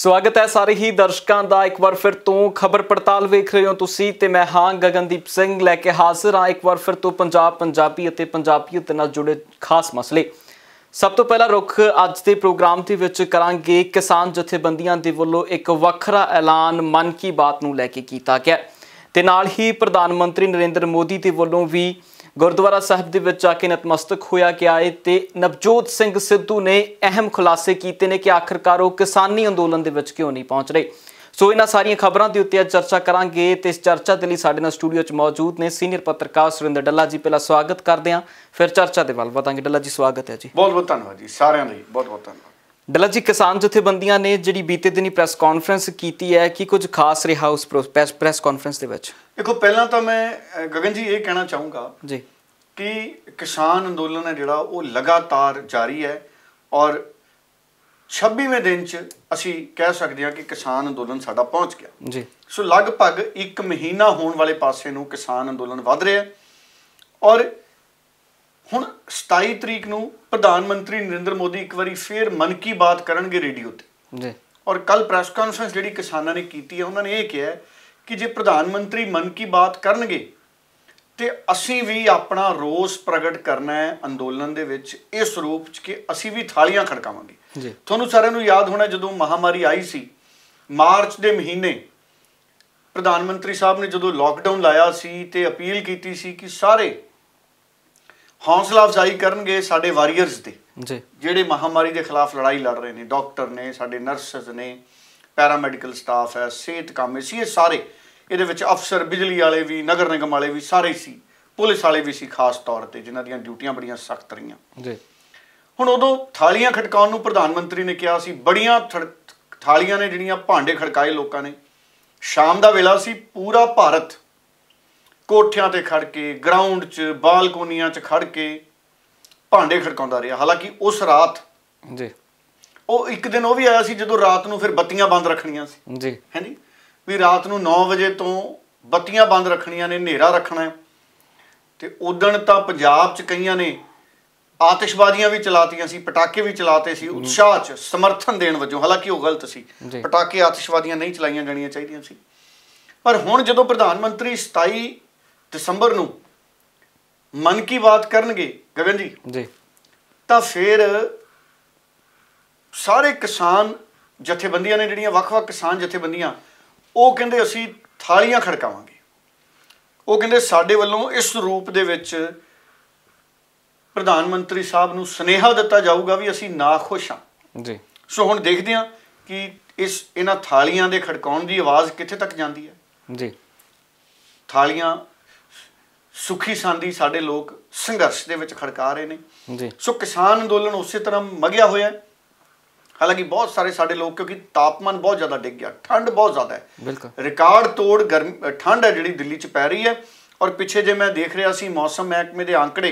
ਸਵਾਗਤ ਹੈ ਸਾਰੇ ਹੀ ਦਰਸ਼ਕਾਂ ਦਾ ਇੱਕ ਵਾਰ ਫਿਰ ਤੋਂ ਖਬਰ ਪੜਤਾਲ ਵੇਖ ਰਹੇ ਹੋ ਤੁਸੀਂ ਤੇ ਮੈਂ ਹਾਂ ਗਗਨਦੀਪ ਸਿੰਘ ਲੈ ਕੇ ਹਾਜ਼ਰ ਹਾਂ ਇੱਕ ਵਾਰ ਫਿਰ ਤੋਂ ਪੰਜਾਬ ਪੰਜਾਬੀ ਅਤੇ ਪੰਜਾਬੀਅਤ ਨਾਲ ਜੁੜੇ ਖਾਸ ਮਸਲੇ ਸਭ ਤੋਂ ਪਹਿਲਾਂ ਰੁਖ ਅੱਜ ਦੇ ਪ੍ਰੋਗਰਾਮ ਦੇ ਵਿੱਚ ਕਰਾਂਗੇ ਕਿਸਾਨ ਜਥੇਬੰਦੀਆਂ ਦੇ ਵੱਲੋਂ ਇੱਕ ਵੱਖਰਾ ਐਲਾਨ ਮਨ ਕੀ ਬਾਤ ਨੂੰ ਲੈ ਕੇ ਕੀਤਾ ਗਿਆ ਤੇ ਨਾਲ ਹੀ ਪ੍ਰਧਾਨ ਮੰਤਰੀ ਨਰਿੰਦਰ ਮੋਦੀ ਦੇ ਵੱਲੋਂ ਵੀ ਗੁਰਦੁਆਰਾ ਸਾਹਿਬ ਦੇ ਵਿੱਚ ਆ ਕੇ ਨਤਮਸਤਕ ਹੋਇਆ ਕਿ ਆਏ ਤੇ ਨਵਜੋਤ ਸਿੰਘ ਸਿੱਧੂ ਨੇ ਅਹਿਮ ਖੁਲਾਸੇ ਕੀਤੇ ਨੇ ਕਿ ਆਖਰਕਾਰ ਉਹ ਕਿਸਾਨੀ ਅੰਦੋਲਨ ਦੇ ਵਿੱਚ ਕਿਉਂ ਨਹੀਂ ਪਹੁੰਚ ਰਹੇ ਸੋ ਇਹਨਾਂ ਸਾਰੀਆਂ ਖਬਰਾਂ ਦੇ ਉੱਤੇ ਅੱਜ ਚਰਚਾ ਕਰਾਂਗੇ ਤੇ ਇਸ ਚਰਚਾ ਦੇ ਲਈ ਸਾਡੇ ਨਾਲ ਸਟੂਡੀਓ 'ਚ ਮੌਜੂਦ ਨੇ ਸੀਨੀਅਰ ਪੱਤਰਕਾਰ ਸੁਰਿੰਦਰ ਡੱਲਾ ਜੀ ਪਹਿਲਾਂ ਸਵਾਗਤ ਕਰਦੇ ਆਂ ਫਿਰ ਚਰਚਾ ਦੇ ਵੱਲ ਵਧਾਂਗੇ ਡੱਲਾ ਜੀ ਸਵਾਗਤ ਹੈ ਜੀ ਬਹੁਤ ਬਹੁਤ ਧੰਨਵਾਦ ਜੀ ਸਾਰਿਆਂ ਲਈ ਬਹੁਤ ਬਹੁਤ ਧੰਨਵਾਦ ਡੱਲਾ ਜੀ ਕਿਸਾਨ ਜਥੇਬੰਦੀਆਂ ਨੇ ਜਿਹੜੀ ਬੀਤੇ ਦਿਨੀ ਪ੍ਰੈਸ ਕਾਨਫਰੰਸ ਕੀਤੀ ਹੈ ਕਿ ਕੁਝ ਖਾਸ ਰਿਹਾ ਉਸ ਪ੍ਰੈਸ ਕਾਨਫਰੰਸ ਦੇ ਵਿੱਚ ਦੇਖੋ ਪਹਿਲਾਂ ਤਾਂ ਮੈਂ ਗਗਨ ਜੀ ਇਹ ਕਹਿਣਾ ਚਾਹੂੰਗਾ ਜੀ ਕਿ ਕਿਸਾਨ ਅੰਦੋਲਨ ਹੈ ਜਿਹੜਾ ਉਹ ਲਗਾਤਾਰ ਜਾਰੀ ਹੈ ਔਰ 26ਵੇਂ ਦਿਨ 'ਚ ਅਸੀਂ ਕਹਿ ਸਕਦੇ ਹਾਂ ਕਿ ਕਿਸਾਨ ਅੰਦੋਲਨ ਸਾਡਾ ਪਹੁੰਚ ਗਿਆ ਜੀ ਸੋ ਲਗਭਗ 1 ਮਹੀਨਾ ਹੋਣ ਵਾਲੇ ਪਾਸੇ ਨੂੰ ਕਿਸਾਨ ਅੰਦੋਲਨ ਵਧ ਰਿਹਾ ਹੈ ਔਰ ਹੁਣ 27 ਤਰੀਕ ਨੂੰ ਪ੍ਰਧਾਨ ਮੰਤਰੀ ਨਰਿੰਦਰ ਮੋਦੀ ਇੱਕ ਵਾਰੀ ਫੇਰ ਮਨ ਕੀ ਬਾਤ ਕਰਨਗੇ ਰੇਡੀਓ ਤੇ ਜੀ ਔਰ ਕੱਲ ਪ੍ਰੈਸ ਕਾਨਫਰੰਸ ਜਿਹੜੀ ਕਿਸਾਨਾਂ ਨੇ ਕੀਤੀ ਹੈ ਉਹਨਾਂ ਨੇ ਇਹ ਕਿਹਾ ਕਿ ਜੇ ਪ੍ਰਧਾਨ ਮੰਤਰੀ ਮਨ ਕੀ ਬਾਤ ਕਰਨਗੇ ਤੇ ਅਸੀਂ ਵੀ ਆਪਣਾ ਰੋਸ ਪ੍ਰਗਟ ਕਰਨਾ ਹੈ ਅੰਦੋਲਨ ਦੇ ਵਿੱਚ ਇਸ ਰੂਪ 'ਚ ਕਿ ਅਸੀਂ ਵੀ ਥਾਲੀਆਂ ਖੜਕਾਵਾਂਗੇ ਤੁਹਾਨੂੰ ਸਾਰਿਆਂ ਨੂੰ ਯਾਦ ਹੋਣਾ ਜਦੋਂ ਮਹਾਮਾਰੀ ਆਈ ਸੀ ਮਾਰਚ ਦੇ ਮਹੀਨੇ ਪ੍ਰਧਾਨ ਮੰਤਰੀ ਸਾਹਿਬ ਨੇ ਜਦੋਂ ਲਾਕਡਾਊਨ ਲਾਇਆ ਸੀ ਤੇ ਅਪੀਲ ਕੀਤੀ ਸੀ ਕਿ ਸਾਰੇ ਹੌਸਲਾ ਅਫਜ਼ਾਈ ਕਰਨਗੇ ਸਾਡੇ ਵਾਰੀਅਰਸ ਦੇ ਜਿਹੜੇ ਮਹਾਮਾਰੀ ਦੇ ਖਿਲਾਫ ਲੜਾਈ ਲੜ ਰਹੇ ਨੇ ਡਾਕਟਰ ਨੇ ਸਾਡੇ ਨਰਸਸ ਨੇ ਪੈਰਾਮੈਡੀਕਲ ਸਟਾਫ ਹੈ ਸਿਹਤ ਕਾਮੇ ਸੀ ਇਹ ਸਾਰੇ ਇਹਦੇ ਵਿੱਚ ਅਫਸਰ ਬਿਜਲੀ ਵਾਲੇ ਵੀ ਨਗਰ ਨਿਗਮ ਵਾਲੇ ਵੀ ਸਾਰੇ ਸੀ ਪੁਲਿਸ ਵਾਲੇ ਵੀ ਸੀ ਖਾਸ ਤੌਰ ਤੇ ਜਿਨ੍ਹਾਂ ਦੀਆਂ ਡਿਊਟੀਆਂ ਬੜੀਆਂ ਸਖਤ ਰਹੀਆਂ ਜੀ ਹੁਣ ਉਦੋਂ ਥਾਲੀਆਂ ਖੜਕਾਉਣ ਨੂੰ ਪ੍ਰਧਾਨ ਮੰਤਰੀ ਨੇ ਕਿਹਾ ਸੀ ਬੜੀਆਂ ਥਾਲੀਆਂ ਨੇ ਜਿਹੜੀਆਂ ਭਾਂਡੇ ਖੜਕਾਏ ਲੋਕਾਂ ਨੇ ਸ਼ਾਮ ਦਾ ਵੇਲਾ ਸੀ ਪੂਰਾ ਭਾਰਤ ਕੋਠਿਆਂ ਤੇ ਖੜ ਕੇ ਗਰਾਊਂਡ 'ਚ ਬਾਲਕੋਨੀਆਂ 'ਚ ਖੜ ਕੇ ਭਾਂਡੇ ਖੜਕਾਉਂਦਾ ਰਿਹਾ ਹਾਲਾਂਕਿ ਉਸ ਰਾਤ ਜੀ ਉਹ ਇੱਕ ਦਿਨ ਉਹ ਵੀ ਆਇਆ ਸੀ ਜਦੋਂ ਰਾਤ ਨੂੰ ਫਿਰ ਬੱਤੀਆਂ ਬੰਦ ਰੱਖਣੀਆਂ ਸੀ ਜੀ ਹੈਂਜੀ ਵੀ ਰਾਤ ਨੂੰ 9 ਵਜੇ ਤੋਂ ਬੱਤੀਆਂ ਬੰਦ ਰੱਖਣੀਆਂ ਨੇ ਹਨੇਰਾ ਰੱਖਣਾ ਤੇ ਉਦੋਂ ਤਾਂ ਪੰਜਾਬ 'ਚ ਕਈਆਂ ਨੇ ਆਤਿਸ਼ਬਾਜ਼ੀਆਂ ਵੀ ਚਲਾਤੀਆਂ ਸੀ ਪਟਾਕੇ ਵੀ ਚਲਾਤੇ ਸੀ ਉਤਸ਼ਾਹ 'ਚ ਸਮਰਥਨ ਦੇਣ ਵਜੋਂ ਹਾਲਾਂਕਿ ਉਹ ਗਲਤ ਸੀ ਪਟਾਕੇ ਆਤਿਸ਼ਬਾਜ਼ੀਆਂ ਨਹੀਂ ਚਲਾਈਆਂ ਜਾਣੀਆਂ ਚਾਹੀਦੀਆਂ ਸੀ ਪਰ ਹੁਣ ਜਦੋਂ ਪ੍ਰਧਾਨ ਮੰਤਰੀ 27 ਦਸੰਬਰ ਨੂੰ ਮਨ ਕੀ ਬਾਤ ਕਰਨਗੇ ਗਗਨ ਜੀ ਜੀ ਤਾਂ ਫਿਰ ਸਾਰੇ ਕਿਸਾਨ ਜਥੇਬੰਦੀਆਂ ਨੇ ਜਿਹੜੀਆਂ ਵੱਖ-ਵੱਖ ਕਿਸਾਨ ਜਥੇਬੰਦੀਆਂ ਉਹ ਕਹਿੰਦੇ ਅਸੀਂ ਥਾਲੀਆਂ ਖੜਕਾਵਾਂਗੇ ਉਹ ਕਹਿੰਦੇ ਸਾਡੇ ਵੱਲੋਂ ਇਸ ਰੂਪ ਦੇ ਵਿੱਚ ਪ੍ਰਧਾਨ ਮੰਤਰੀ ਸਾਹਿਬ ਨੂੰ ਸਨੇਹਾ ਦਿੱਤਾ ਜਾਊਗਾ ਵੀ ਅਸੀਂ ਨਾ ਖੁਸ਼ ਹਾਂ ਜੀ ਸੋ ਹੁਣ ਦੇਖਦੇ ਹਾਂ ਕਿ ਇਸ ਇਹਨਾਂ ਥਾਲੀਆਂ ਦੇ ਖੜਕਾਉਣ ਦੀ ਆਵਾਜ਼ ਕਿੱਥੇ ਤੱਕ ਜਾਂਦੀ ਹੈ ਜੀ ਥਾਲੀਆਂ ਸੁਖੀ ਸੰਦੀ ਸਾਡੇ ਲੋਕ ਸੰਘਰਸ਼ ਦੇ ਵਿੱਚ ਖੜਕਾ ਰਹੇ ਨੇ ਜੀ ਸੋ ਕਿਸਾਨ ਅੰਦੋਲਨ ਉਸੇ ਤਰ੍ਹਾਂ ਮਗਿਆ ਹੋਇਆ ਹੈ ਹਾਲਾਂਕਿ ਬਹੁਤ ਸਾਰੇ ਸਾਡੇ ਲੋਕ ਕਿਉਂਕਿ ਤਾਪਮਾਨ ਬਹੁਤ ਜ਼ਿਆਦਾ ਡਿੱਗ ਗਿਆ ਠੰਡ ਬਹੁਤ ਜ਼ਿਆਦਾ ਹੈ ਬਿਲਕੁਲ ਰਿਕਾਰਡ ਤੋੜ ਗਰਮੀ ਠੰਡ ਹੈ ਜਿਹੜੀ ਦਿੱਲੀ 'ਚ ਪੈ ਰਹੀ ਹੈ ਔਰ ਪਿੱਛੇ ਜੇ ਮੈਂ ਦੇਖ ਰਿਹਾ ਸੀ ਮੌਸਮ ਮਹਿਕਮੇ ਦੇ ਅੰਕੜੇ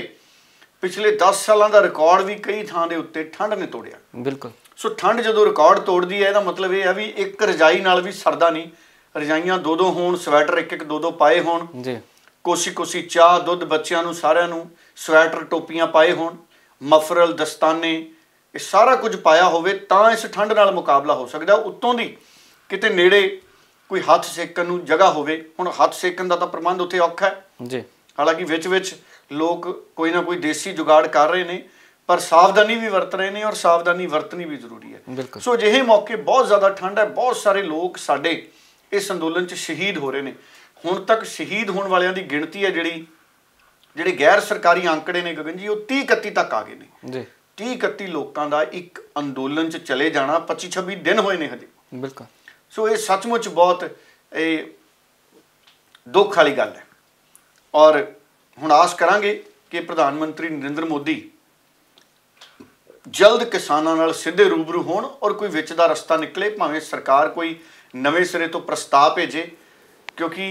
ਪਿਛਲੇ 10 ਸਾਲਾਂ ਦਾ ਰਿਕਾਰਡ ਵੀ ਕਈ ਥਾਂ ਦੇ ਉੱਤੇ ਠੰਡ ਨੇ ਤੋੜਿਆ ਬਿਲਕੁਲ ਸੋ ਠੰਡ ਜਦੋਂ ਰਿਕਾਰਡ ਤੋੜਦੀ ਹੈ ਇਹਦਾ ਮਤਲਬ ਇਹ ਹੈ ਵੀ ਇੱਕ ਰਜਾਈ ਨਾਲ ਵੀ ਸਰਦਾ ਨਹੀਂ ਰਜਾਈਆਂ ਦੋ ਦੋ ਹੋਣ ਸਵੈਟਰ ਇੱਕ ਇੱਕ ਦੋ ਦੋ ਪਾਏ ਹੋਣ ਜੀ ਕੋਸੀ ਕੋਸੀ ਚਾਹ ਦੁੱਧ ਬੱਚਿਆਂ ਨੂੰ ਸਾਰਿਆਂ ਨੂੰ ਸਵੈਟਰ ਟੋਪੀਆਂ ਪਾਏ ਹੋਣ ਮਫਰਲ ਦਸਤਾਨੇ ਇਹ ਸਾਰਾ ਕੁਝ ਪਾਇਆ ਹੋਵੇ ਤਾਂ ਇਸ ਠੰਡ ਨਾਲ ਮੁਕਾਬਲਾ ਹੋ ਸਕਦਾ ਉੱਤੋਂ ਦੀ ਕਿਤੇ ਨੇੜੇ ਕੋਈ ਹੱਥ ਸੇਕਣ ਨੂੰ ਜਗ੍ਹਾ ਹੋਵੇ ਹੁਣ ਹੱਥ ਸੇਕਣ ਦਾ ਤਾਂ ਪ੍ਰਬੰਧ ਉੱਥੇ ਔਖਾ ਹੈ ਜੀ ਹਾਲਾਂਕਿ ਵਿੱਚ ਵਿੱਚ ਲੋਕ ਕੋਈ ਨਾ ਕੋਈ ਦੇਸੀ ਜੁਗਾੜ ਕਰ ਰਹੇ ਨੇ ਪਰ ਸਾਵਧਾਨੀ ਵੀ ਵਰਤ ਰਹੇ ਨੇ ਔਰ ਸਾਵਧਾਨੀ ਵਰਤਣੀ ਵੀ ਜ਼ਰੂਰੀ ਹੈ ਸੋ ਜਿਹੇ ਮੌਕੇ ਬਹੁਤ ਜ਼ਿਆਦਾ ਠੰਡ ਹੈ ਬਹੁਤ ਸਾਰੇ ਲੋਕ ਸਾਡੇ ਇਸ ਅੰਦੋਲਨ 'ਚ ਸ਼ਹੀਦ ਹੋ ਰਹੇ ਨੇ ਹੁਣ ਤੱਕ ਸ਼ਹੀਦ ਹੋਣ ਵਾਲਿਆਂ ਦੀ ਗਿਣਤੀ ਹੈ ਜਿਹੜੀ ਜਿਹੜੇ ਗੈਰ ਸਰਕਾਰੀ ਅੰਕੜੇ ਨੇ ਗਗਨ ਜੀ ਉਹ 30 31 ਤੱਕ ਆ ਗਏ ਨੇ ਜੀ 30 31 ਲੋਕਾਂ ਦਾ ਇੱਕ ਅੰਦੋਲਨ 'ਚ ਚਲੇ ਜਾਣਾ 25 26 ਦਿਨ ਹੋਏ ਨੇ ਹਜੇ ਬਿਲਕੁਲ ਸੋ ਇਹ ਸੱਚਮੁੱਚ ਬਹੁਤ ਇਹ ਦੁੱਖ ਵਾਲੀ ਗੱਲ ਹੈ ਔਰ ਹੁਣ ਆਸ ਕਰਾਂਗੇ ਕਿ ਪ੍ਰਧਾਨ ਮੰਤਰੀ ਨਰਿੰਦਰ ਮੋਦੀ ਜਲਦ ਕਿਸਾਨਾਂ ਨਾਲ ਸਿੱਧੇ ਰੂਬਰੂ ਹੋਣ ਔਰ ਕੋਈ ਵਿੱਚ ਦਾ ਰਸਤਾ ਨਿਕਲੇ ਭਾਵੇਂ ਸਰਕਾਰ ਕੋਈ ਨਵੇਂ ਸਿਰੇ ਤੋਂ ਪ੍ਰਸਤਾਵ ਭੇਜੇ ਕਿਉਂਕਿ